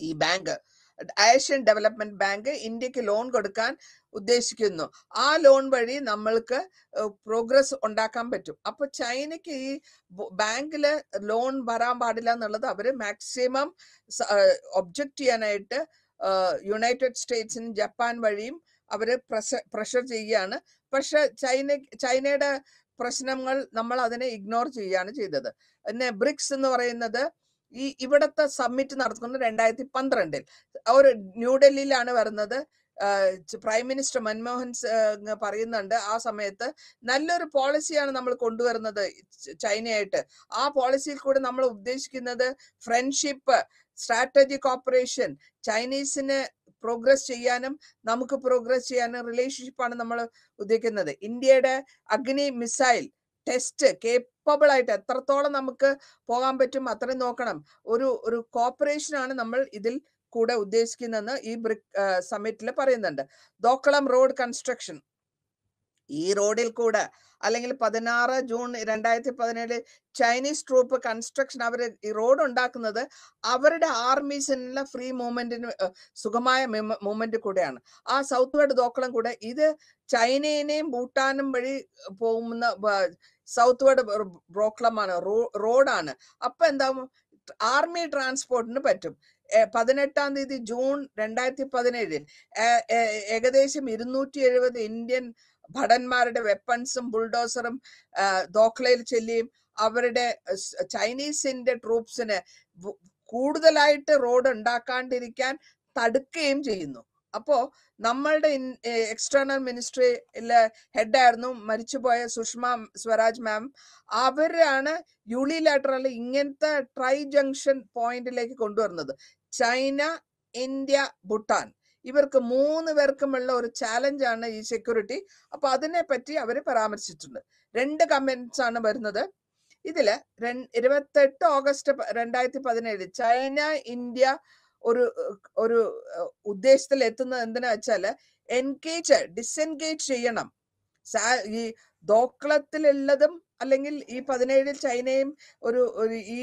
A: ഈ ബാങ്ക് ഏഷ്യൻ ഡെവലപ്മെന്റ് ബാങ്ക് ഇന്ത്യക്ക് ലോൺ കൊടുക്കാൻ ഉദ്ദേശിക്കുന്നു ആ ലോൺ വഴി നമ്മൾക്ക് പ്രോഗ്രസ് ഉണ്ടാക്കാൻ പറ്റും അപ്പൊ ചൈനയ്ക്ക് ഈ ബാങ്കിൽ ലോൺ വരാൻ പാടില്ല എന്നുള്ളത് അവര് മാക്സിമം ഒബ്ജക്റ്റ് ചെയ്യാനായിട്ട് യുണൈറ്റഡ് സ്റ്റേറ്റ്സിനും ജപ്പാൻ വഴിയും അവർ പ്രഷർ ചെയ്യുകയാണ് പക്ഷെ ചൈന ചൈനയുടെ പ്രശ്നങ്ങൾ നമ്മൾ അതിനെ ഇഗ്നോർ ചെയ്യുകയാണ് ചെയ്തത് പിന്നെ ബ്രിക്സ് എന്ന് പറയുന്നത് ഈ ഇവിടത്തെ സമ്മിറ്റ് നടത്തുന്നത് രണ്ടായിരത്തി പന്ത്രണ്ടിൽ ഒരു ന്യൂഡൽഹിയിലാണ് വരുന്നത് പ്രൈം മിനിസ്റ്റർ മൻമോഹൻ പറയുന്നുണ്ട് ആ സമയത്ത് നല്ലൊരു പോളിസിയാണ് നമ്മൾ കൊണ്ടുവരുന്നത് ചൈനയായിട്ട് ആ പോളിസിയിൽ കൂടെ നമ്മൾ ഉദ്ദേശിക്കുന്നത് ഫ്രണ്ട്ഷിപ്പ് സ്ട്രാറ്റജിക് ഓപ്പറേഷൻ ചൈനീസിന് പ്രോഗ്രസ് ചെയ്യാനും നമുക്ക് പ്രോഗ്രസ് ചെയ്യാനും റിലേഷൻഷിപ്പാണ് നമ്മൾ ഉദ്ദേശിക്കുന്നത് ഇന്ത്യയുടെ അഗ്നി മിസൈൽ ടെസ്റ്റ് കേപ്പബിൾ ആയിട്ട് എത്രത്തോളം നമുക്ക് പോകാൻ പറ്റും അത്രയും നോക്കണം ഒരു ഒരു കോപ്പറേഷനാണ് നമ്മൾ ഇതിൽ കൂടെ ഉദ്ദേശിക്കുന്നതെന്ന് ഈ ബ്രിക് സമ്മിറ്റിൽ പറയുന്നുണ്ട് ദോക്കളം റോഡ് കൺസ്ട്രക്ഷൻ ഈ റോഡിൽ കൂടെ അല്ലെങ്കിൽ പതിനാറ് ജൂൺ രണ്ടായിരത്തി പതിനേഴ് ചൈനീസ് ട്രൂപ്പ് കൺസ്ട്രക്ഷൻ അവർ ഈ റോഡ് ഉണ്ടാക്കുന്നത് അവരുടെ ആർമീസിനുള്ള ഫ്രീ മൂവ്മെന്റിന് സുഖമായ മൂവ്മെന്റ് കൂടെയാണ് ആ സൗത്ത് വേർഡ് ദോക്കളം കൂടെ ഇത് ചൈനയിനെയും ഭൂട്ടാനും വഴി പോകുന്ന സൗത്ത് വേർഡ് ബ്രോക്ലമാണ് റോഡാണ് അപ്പൊ എന്താ ആർമി ട്രാൻസ്പോർട്ടിന് പറ്റും പതിനെട്ടാം തീയതി ജൂൺ രണ്ടായിരത്തി പതിനേഴിൽ ഏകദേശം ഇരുന്നൂറ്റി എഴുപത് ഇന്ത്യൻ ഭടന്മാരുടെ വെപ്പൺസും ബുൾഡോസറും ദോഖലയിൽ ചെല്ലിയും അവരുടെ ചൈനീസിന്റെ ട്രൂപ്സിന് കൂടുതലായിട്ട് റോഡ് ഉണ്ടാക്കാണ്ടിരിക്കാൻ തടുക്കുകയും ചെയ്യുന്നു അപ്പോ നമ്മളുടെ എക്സ്റ്റേണൽ മിനിസ്ട്രിയിലെ ഹെഡായിരുന്നു മരിച്ചുപോയ സുഷമ സ്വരാജ് മാം അവരാണ് യൂണിലാറ്ററൽ ഇങ്ങനത്തെ ട്രൈ ജംഗ്ഷൻ പോയിന്റിലേക്ക് കൊണ്ടുവരുന്നത് ചൈന ഇന്ത്യ ഭൂട്ടാൻ ഇവർക്ക് മൂന്ന് പേർക്കുമുള്ള ഒരു ചാലഞ്ചാണ് ഈ സെക്യൂരിറ്റി അപ്പൊ അതിനെപ്പറ്റി അവർ പരാമർശിച്ചിട്ടുണ്ട് രണ്ട് കമന്റ്സ് ആണ് വരുന്നത് ഇതില് ഇരുപത്തെട്ട് ഓഗസ്റ്റ് രണ്ടായിരത്തി പതിനേഴ് ചൈന ഇന്ത്യ ഒരു ഒരു ഉദ്ദേശത്തിൽ എത്തുന്നത് എന്തിനാ വെച്ചാല് എൻഗേജ് ഡിസെൻഗേജ് ചെയ്യണം ഈ ദോക്കളത്തിലുള്ളതും അല്ലെങ്കിൽ ഈ പതിനേഴിൽ ചൈനയും ഒരു ഈ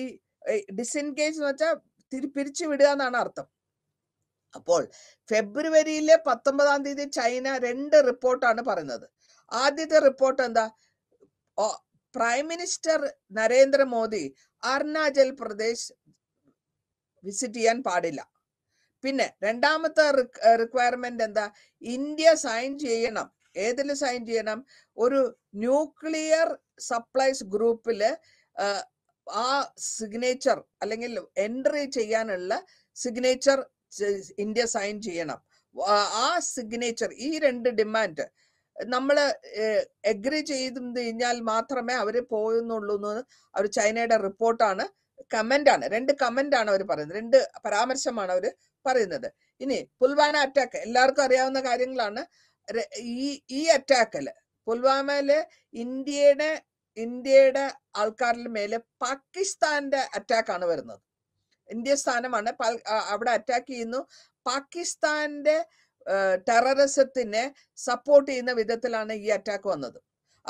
A: ഡിസെൻഗേജ് എന്ന് വെച്ചാൽ പിരിച്ചു വിടുക എന്നാണ് അർത്ഥം അപ്പോൾ ഫെബ്രുവരിയിലെ പത്തൊമ്പതാം തീയതി ചൈന രണ്ട് റിപ്പോർട്ടാണ് പറയുന്നത് ആദ്യത്തെ റിപ്പോർട്ട് എന്താ prime minister Narendra Modi Arunachal Pradesh visit ചെയ്യാൻ പാടില്ല പിന്നെ രണ്ടാമത്തെ റിക്വയർമെന്റ് എന്താ ഇന്ത്യ സൈൻ ചെയ്യണം ഏതിൽ സൈൻ ചെയ്യണം ഒരു ന്യൂക്ലിയർ സപ്ലൈസ് ഗ്രൂപ്പില് ആ സിഗ്നേച്ചർ അല്ലെങ്കിൽ എൻട്രി ചെയ്യാനുള്ള സിഗ്നേച്ചർ ഇന്ത്യ സൈൻ ചെയ്യണം ആ സിഗ്നേച്ചർ ഈ രണ്ട് ഡിമാൻഡ് നമ്മൾ എഗ്രി ചെയ്തു കഴിഞ്ഞാൽ മാത്രമേ അവർ പോകുന്നുള്ളൂ എന്ന് അവർ ചൈനയുടെ റിപ്പോർട്ടാണ് കമന്റ് ആണ് രണ്ട് കമന്റ് ആണ് അവർ പറയുന്നത് രണ്ട് പരാമർശമാണ് അവർ പറയുന്നത് ഇനി പുൽവാന അറ്റാക്ക് എല്ലാവർക്കും അറിയാവുന്ന കാര്യങ്ങളാണ് ഈ ഈ അറ്റാക്കില് പുൽവാമയില് ഇന്ത്യയുടെ ഇന്ത്യയുടെ ആൾക്കാരുടെ മേലെ പാകിസ്ഥാന്റെ അറ്റാക്കാണ് വരുന്നത് ഇന്ത്യ സ്ഥാനമാണ് അവിടെ അറ്റാക്ക് ചെയ്യുന്നു പാകിസ്ഥാന്റെ ടെററിസത്തിനെ സപ്പോർട്ട് ചെയ്യുന്ന വിധത്തിലാണ് ഈ അറ്റാക്ക് വന്നത്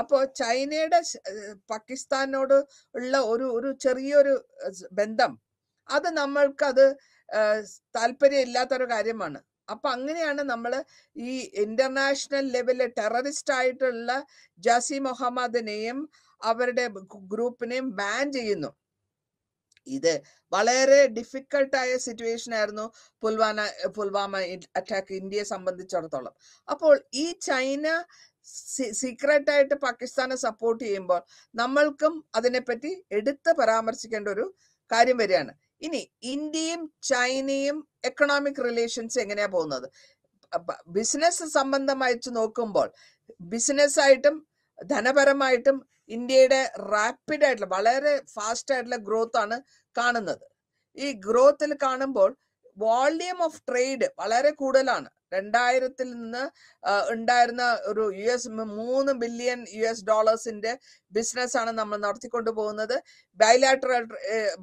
A: അപ്പോൾ ചൈനയുടെ പാകിസ്ഥാനോട് ഉള്ള ഒരു ഒരു ചെറിയൊരു ബന്ധം അത് നമ്മൾക്കത് താല്പര്യമില്ലാത്തൊരു കാര്യമാണ് അപ്പൊ അങ്ങനെയാണ് നമ്മൾ ഈ ഇന്റർനാഷണൽ ലെവലിൽ ടെററിസ്റ്റ് ആയിട്ടുള്ള ജാസി മുഹമ്മദിനെയും അവരുടെ ഗ്രൂപ്പിനെയും ബാൻ ചെയ്യുന്നു ഇത് വളരെ ഡിഫിക്കൽട്ടായ സിറ്റുവേഷൻ ആയിരുന്നു പുൽവാന പുൽവാമ അറ്റാക്ക് ഇന്ത്യയെ സംബന്ധിച്ചിടത്തോളം അപ്പോൾ ഈ ചൈന സീക്രട്ട് ആയിട്ട് പാകിസ്ഥാനെ സപ്പോർട്ട് ചെയ്യുമ്പോൾ നമ്മൾക്കും അതിനെപ്പറ്റി എടുത്ത് പരാമർശിക്കേണ്ട ഒരു കാര്യം വരികയാണ് ഇനി ഇന്ത്യയും ചൈനയും എക്കണോമിക് റിലേഷൻസ് എങ്ങനെയാ പോകുന്നത് ബിസിനസ് സംബന്ധമായിട്ട് നോക്കുമ്പോൾ ബിസിനസ്സായിട്ടും ധനപരമായിട്ടും ഇന്ത്യയുടെ റാപ്പിഡ് ആയിട്ടുള്ള വളരെ ഫാസ്റ്റ് ആയിട്ടുള്ള ഗ്രോത്ത് ആണ് കാണുന്നത് ഈ ഗ്രോത്തിൽ കാണുമ്പോൾ വോളിയം ഓഫ് ട്രേഡ് വളരെ കൂടുതലാണ് രണ്ടായിരത്തിൽ നിന്ന് ഉണ്ടായിരുന്ന ഒരു യു എസ് മൂന്ന് ബില്യൺ യു എസ് ഡോളേഴ്സിന്റെ ആണ് നമ്മൾ നടത്തിക്കൊണ്ടു പോകുന്നത് ബൈലാറ്ററൽ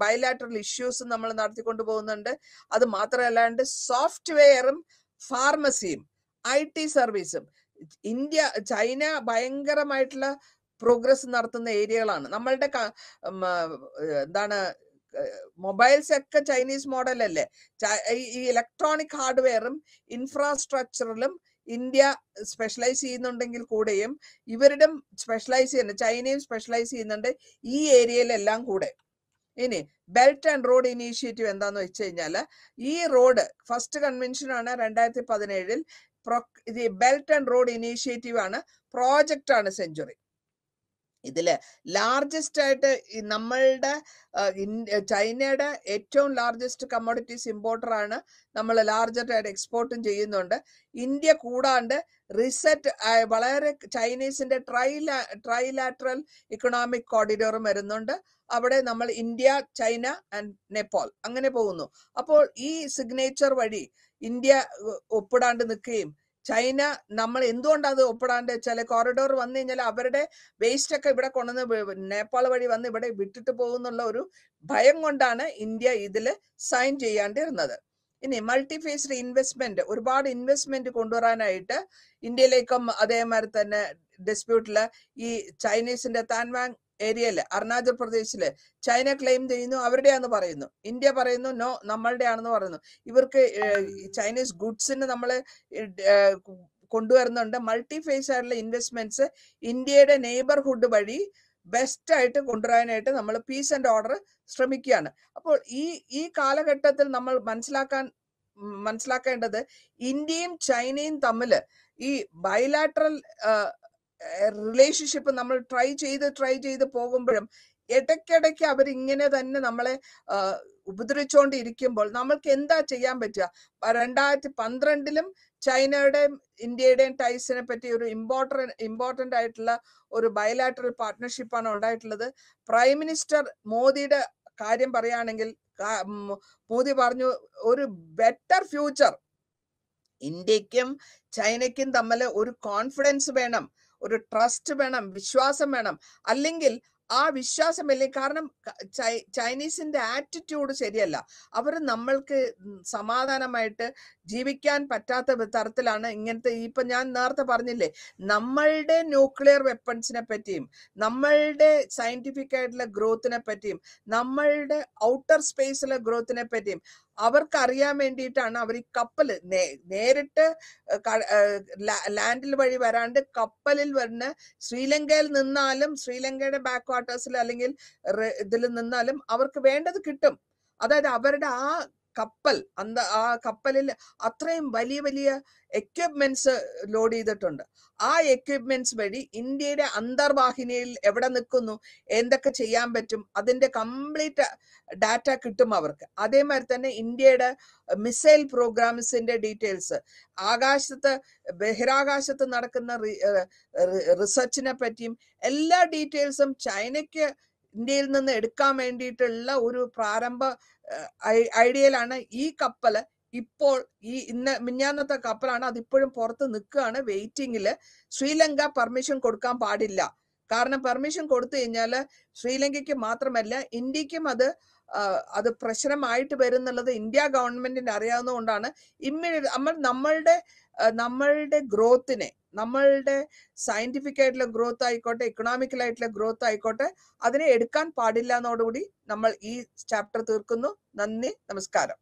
A: ബൈലാറ്ററൽ ഇഷ്യൂസ് നമ്മൾ നടത്തിക്കൊണ്ടു പോകുന്നുണ്ട് അത് മാത്രമല്ലാണ്ട് സോഫ്റ്റ്വെയറും ഫാർമസിയും ഐ ടി സർവീസും ഇന്ത്യ ചൈന ഭയങ്കരമായിട്ടുള്ള പ്രോഗ്രസ് നടത്തുന്ന ഏരിയകളാണ് നമ്മളുടെ എന്താണ് മൊബൈൽസ് ഒക്കെ ചൈനീസ് മോഡൽ അല്ലേ ഈ ഇലക്ട്രോണിക് ഹാർഡ്വെയറും ഇൻഫ്രാസ്ട്രക്ചറിലും ഇന്ത്യ സ്പെഷ്യലൈസ് ചെയ്യുന്നുണ്ടെങ്കിൽ കൂടെയും ഇവരുടെയും സ്പെഷ്യലൈസ് ചെയ്യുന്ന ചൈനയും സ്പെഷ്യലൈസ് ചെയ്യുന്നുണ്ട് ഈ ഏരിയയിലെല്ലാം കൂടെ ഇനി ബെൽറ്റ് ആൻഡ് റോഡ് ഇനീഷ്യേറ്റീവ് എന്താന്ന് വെച്ച് കഴിഞ്ഞാൽ ഈ റോഡ് ഫസ്റ്റ് കൺവെൻഷൻ ആണ് രണ്ടായിരത്തി പതിനേഴിൽ ബെൽറ്റ് ആൻഡ് റോഡ് ഇനീഷ്യേറ്റീവ് ആണ് പ്രോജക്റ്റ് ആണ് സെഞ്ചുറി ഇതില് ലാർജസ്റ്റ് ആയിട്ട് നമ്മളുടെ ചൈനയുടെ ഏറ്റവും ലാർജസ്റ്റ് കമ്മോഡിറ്റീസ് ഇമ്പോർട്ടറാണ് ആണ് നമ്മൾ ലാർജസ്റ്റ് ആയിട്ട് എക്സ്പോർട്ടും ചെയ്യുന്നുണ്ട് ഇന്ത്യ കൂടാണ്ട് റിസെറ്റ് വളരെ ചൈനീസിന്റെ ട്രൈ ട്രൈലാറ്ററൽ ഇക്കണോമിക് കോറിഡോറും വരുന്നുണ്ട് അവിടെ നമ്മൾ ഇന്ത്യ ചൈന ആൻഡ് നേപ്പാൾ അങ്ങനെ പോകുന്നു അപ്പോൾ ഈ സിഗ്നേച്ചർ വഴി ഇന്ത്യ ഒപ്പിടാണ്ട് നിൽക്കുകയും ചൈന നമ്മൾ എന്തുകൊണ്ടാണ് അത് ഒപ്പിടാണ്ട് ചില കോറിഡോർ വന്നു കഴിഞ്ഞാൽ അവരുടെ വേസ്റ്റ് ഒക്കെ ഇവിടെ കൊണ്ടുവന്ന് നേപ്പാൾ വഴി വന്ന് ഇവിടെ വിട്ടിട്ട് പോകുന്നുള്ള ഒരു ഭയം കൊണ്ടാണ് ഇന്ത്യ ഇതിൽ സൈൻ ചെയ്യാണ്ടിരുന്നത് ഇനി മൾട്ടിഫേസ്ഡ് ഇൻവെസ്റ്റ്മെന്റ് ഒരുപാട് ഇൻവെസ്റ്റ്മെന്റ് കൊണ്ടുവരാനായിട്ട് ഇന്ത്യയിലേക്കും അതേമാതിരി തന്നെ ഡിസ്പ്യൂട്ടിൽ ഈ ചൈനീസിന്റെ താൻവാങ് ഏരിയയിൽ അരുണാചൽ പ്രദേശില് ചൈന ക്ലെയിം ചെയ്യുന്നു അവരുടെയാന്ന് പറയുന്നു ഇന്ത്യ പറയുന്നു നോ നമ്മളുടെയാണെന്ന് പറയുന്നു ഇവർക്ക് ചൈനീസ് ഗുഡ്സിന് നമ്മൾ കൊണ്ടുവരുന്നുണ്ട് മൾട്ടി ഫേസ് ആയിട്ടുള്ള ഇൻവെസ്റ്റ്മെന്റ്സ് ഇന്ത്യയുടെ നെയ്ബർഹുഡ് വഴി ബെസ്റ്റ് ആയിട്ട് കൊണ്ടുവരാനായിട്ട് നമ്മൾ പീസ് ആൻഡ് ഓർഡർ ശ്രമിക്കുകയാണ് അപ്പോൾ ഈ ഈ കാലഘട്ടത്തിൽ നമ്മൾ മനസ്സിലാക്കാൻ മനസ്സിലാക്കേണ്ടത് ഇന്ത്യയും ചൈനയും തമ്മിൽ ഈ ബയലാട്രൽ റിലേഷൻഷിപ്പ് നമ്മൾ ട്രൈ ചെയ്ത് ട്രൈ ചെയ്ത് പോകുമ്പോഴും ഇടയ്ക്കിടയ്ക്ക് അവരിങ്ങനെ തന്നെ നമ്മളെ ഉപദ്രവിച്ചുകൊണ്ടിരിക്കുമ്പോൾ നമ്മൾക്ക് എന്താ ചെയ്യാൻ പറ്റുക രണ്ടായിരത്തി പന്ത്രണ്ടിലും ചൈനയുടെയും ഇന്ത്യയുടെയും ടൈസിനെ പറ്റി ഒരു ഇമ്പോർട്ടൻ ഇമ്പോർട്ടൻ്റ് ആയിട്ടുള്ള ഒരു ബയലാറ്ററൽ പാർട്ട്ണർഷിപ്പാണ് ഉണ്ടായിട്ടുള്ളത് പ്രൈം മിനിസ്റ്റർ മോദിയുടെ കാര്യം പറയുകയാണെങ്കിൽ മോദി പറഞ്ഞു ഒരു ബെറ്റർ ഫ്യൂച്ചർ ഇന്ത്യക്കും ചൈനയ്ക്കും തമ്മിൽ ഒരു കോൺഫിഡൻസ് വേണം ഒരു ട്രസ്റ്റ് വേണം വിശ്വാസം വേണം അല്ലെങ്കിൽ ആ വിശ്വാസമില്ലേ കാരണം ചൈനീസിന്റെ ആറ്റിറ്റ്യൂഡ് ശരിയല്ല അവർ നമ്മൾക്ക് സമാധാനമായിട്ട് ജീവിക്കാൻ പറ്റാത്ത തരത്തിലാണ് ഇങ്ങനത്തെ ഇപ്പൊ ഞാൻ നേരത്തെ പറഞ്ഞില്ലേ നമ്മളുടെ ന്യൂക്ലിയർ വെപ്പൺസിനെ പറ്റിയും നമ്മളുടെ സയന്റിഫിക് ആയിട്ടുള്ള ഗ്രോത്തിനെ പറ്റിയും നമ്മളുടെ ഔട്ടർ സ്പേസിലെ ഗ്രോത്തിനെ പറ്റിയും അവർക്ക് അറിയാൻ വേണ്ടിയിട്ടാണ് അവർ ഈ കപ്പൽ നേരിട്ട് ലാൻഡിൽ വഴി വരാണ്ട് കപ്പലിൽ വരുന്ന ശ്രീലങ്കയിൽ നിന്നാലും ശ്രീലങ്കയുടെ ബാക്ക് വാട്ടേഴ്സിൽ അല്ലെങ്കിൽ ഇതിൽ നിന്നാലും അവർക്ക് വേണ്ടത് കിട്ടും അതായത് അവരുടെ ആ കപ്പൽ അന്ത ആ കപ്പലിൽ അത്രയും വലിയ വലിയ എക്യുപ്മെന്റ്സ് ലോഡ് ചെയ്തിട്ടുണ്ട് ആ എക്യുപ്മെന്റ്സ് വഴി ഇന്ത്യയുടെ അന്തർവാഹിനിയിൽ എവിടെ നിൽക്കുന്നു എന്തൊക്കെ ചെയ്യാൻ പറ്റും അതിന്റെ കംപ്ലീറ്റ് ഡാറ്റ കിട്ടും അവർക്ക് അതേമാതിരി തന്നെ ഇന്ത്യയുടെ മിസൈൽ പ്രോഗ്രാംസിന്റെ ഡീറ്റെയിൽസ് ആകാശത്ത് ബഹിരാകാശത്ത് നടക്കുന്ന റിസർച്ചിനെ പറ്റിയും എല്ലാ ഡീറ്റെയിൽസും ചൈനയ്ക്ക് ഇന്ത്യയിൽ നിന്ന് എടുക്കാൻ വേണ്ടിയിട്ടുള്ള ഒരു പ്രാരംഭ ഐഡിയയിലാണ് ഈ കപ്പല് ഇപ്പോൾ ഈ ഇന്ന് മിന്നാന്നത്തെ കപ്പലാണ് അതിപ്പോഴും പുറത്ത് നിൽക്കുകയാണ് വെയിറ്റിംഗിൽ ശ്രീലങ്ക പെർമിഷൻ കൊടുക്കാൻ പാടില്ല കാരണം പെർമിഷൻ കൊടുത്തു കഴിഞ്ഞാൽ ശ്രീലങ്കയ്ക്ക് മാത്രമല്ല ഇന്ത്യക്കും അത് അത് പ്രശ്നമായിട്ട് വരുന്നുള്ളത് ഇന്ത്യ ഗവൺമെന്റിന് അറിയാവുന്നതുകൊണ്ടാണ് ഇമ്മീഡിയറ്റ് നമ്മൾ നമ്മളുടെ നമ്മളുടെ ഗ്രോത്തിനെ നമ്മളുടെ സയന്റിഫിക് ആയിട്ടുള്ള ഗ്രോത്ത് ആയിക്കോട്ടെ ഇക്കണോമിക്കൽ ആയിട്ടുള്ള ഗ്രോത്ത് ആയിക്കോട്ടെ അതിനെ എടുക്കാൻ പാടില്ല എന്നോടുകൂടി നമ്മൾ ഈ ചാപ്റ്റർ തീർക്കുന്നു നന്ദി നമസ്കാരം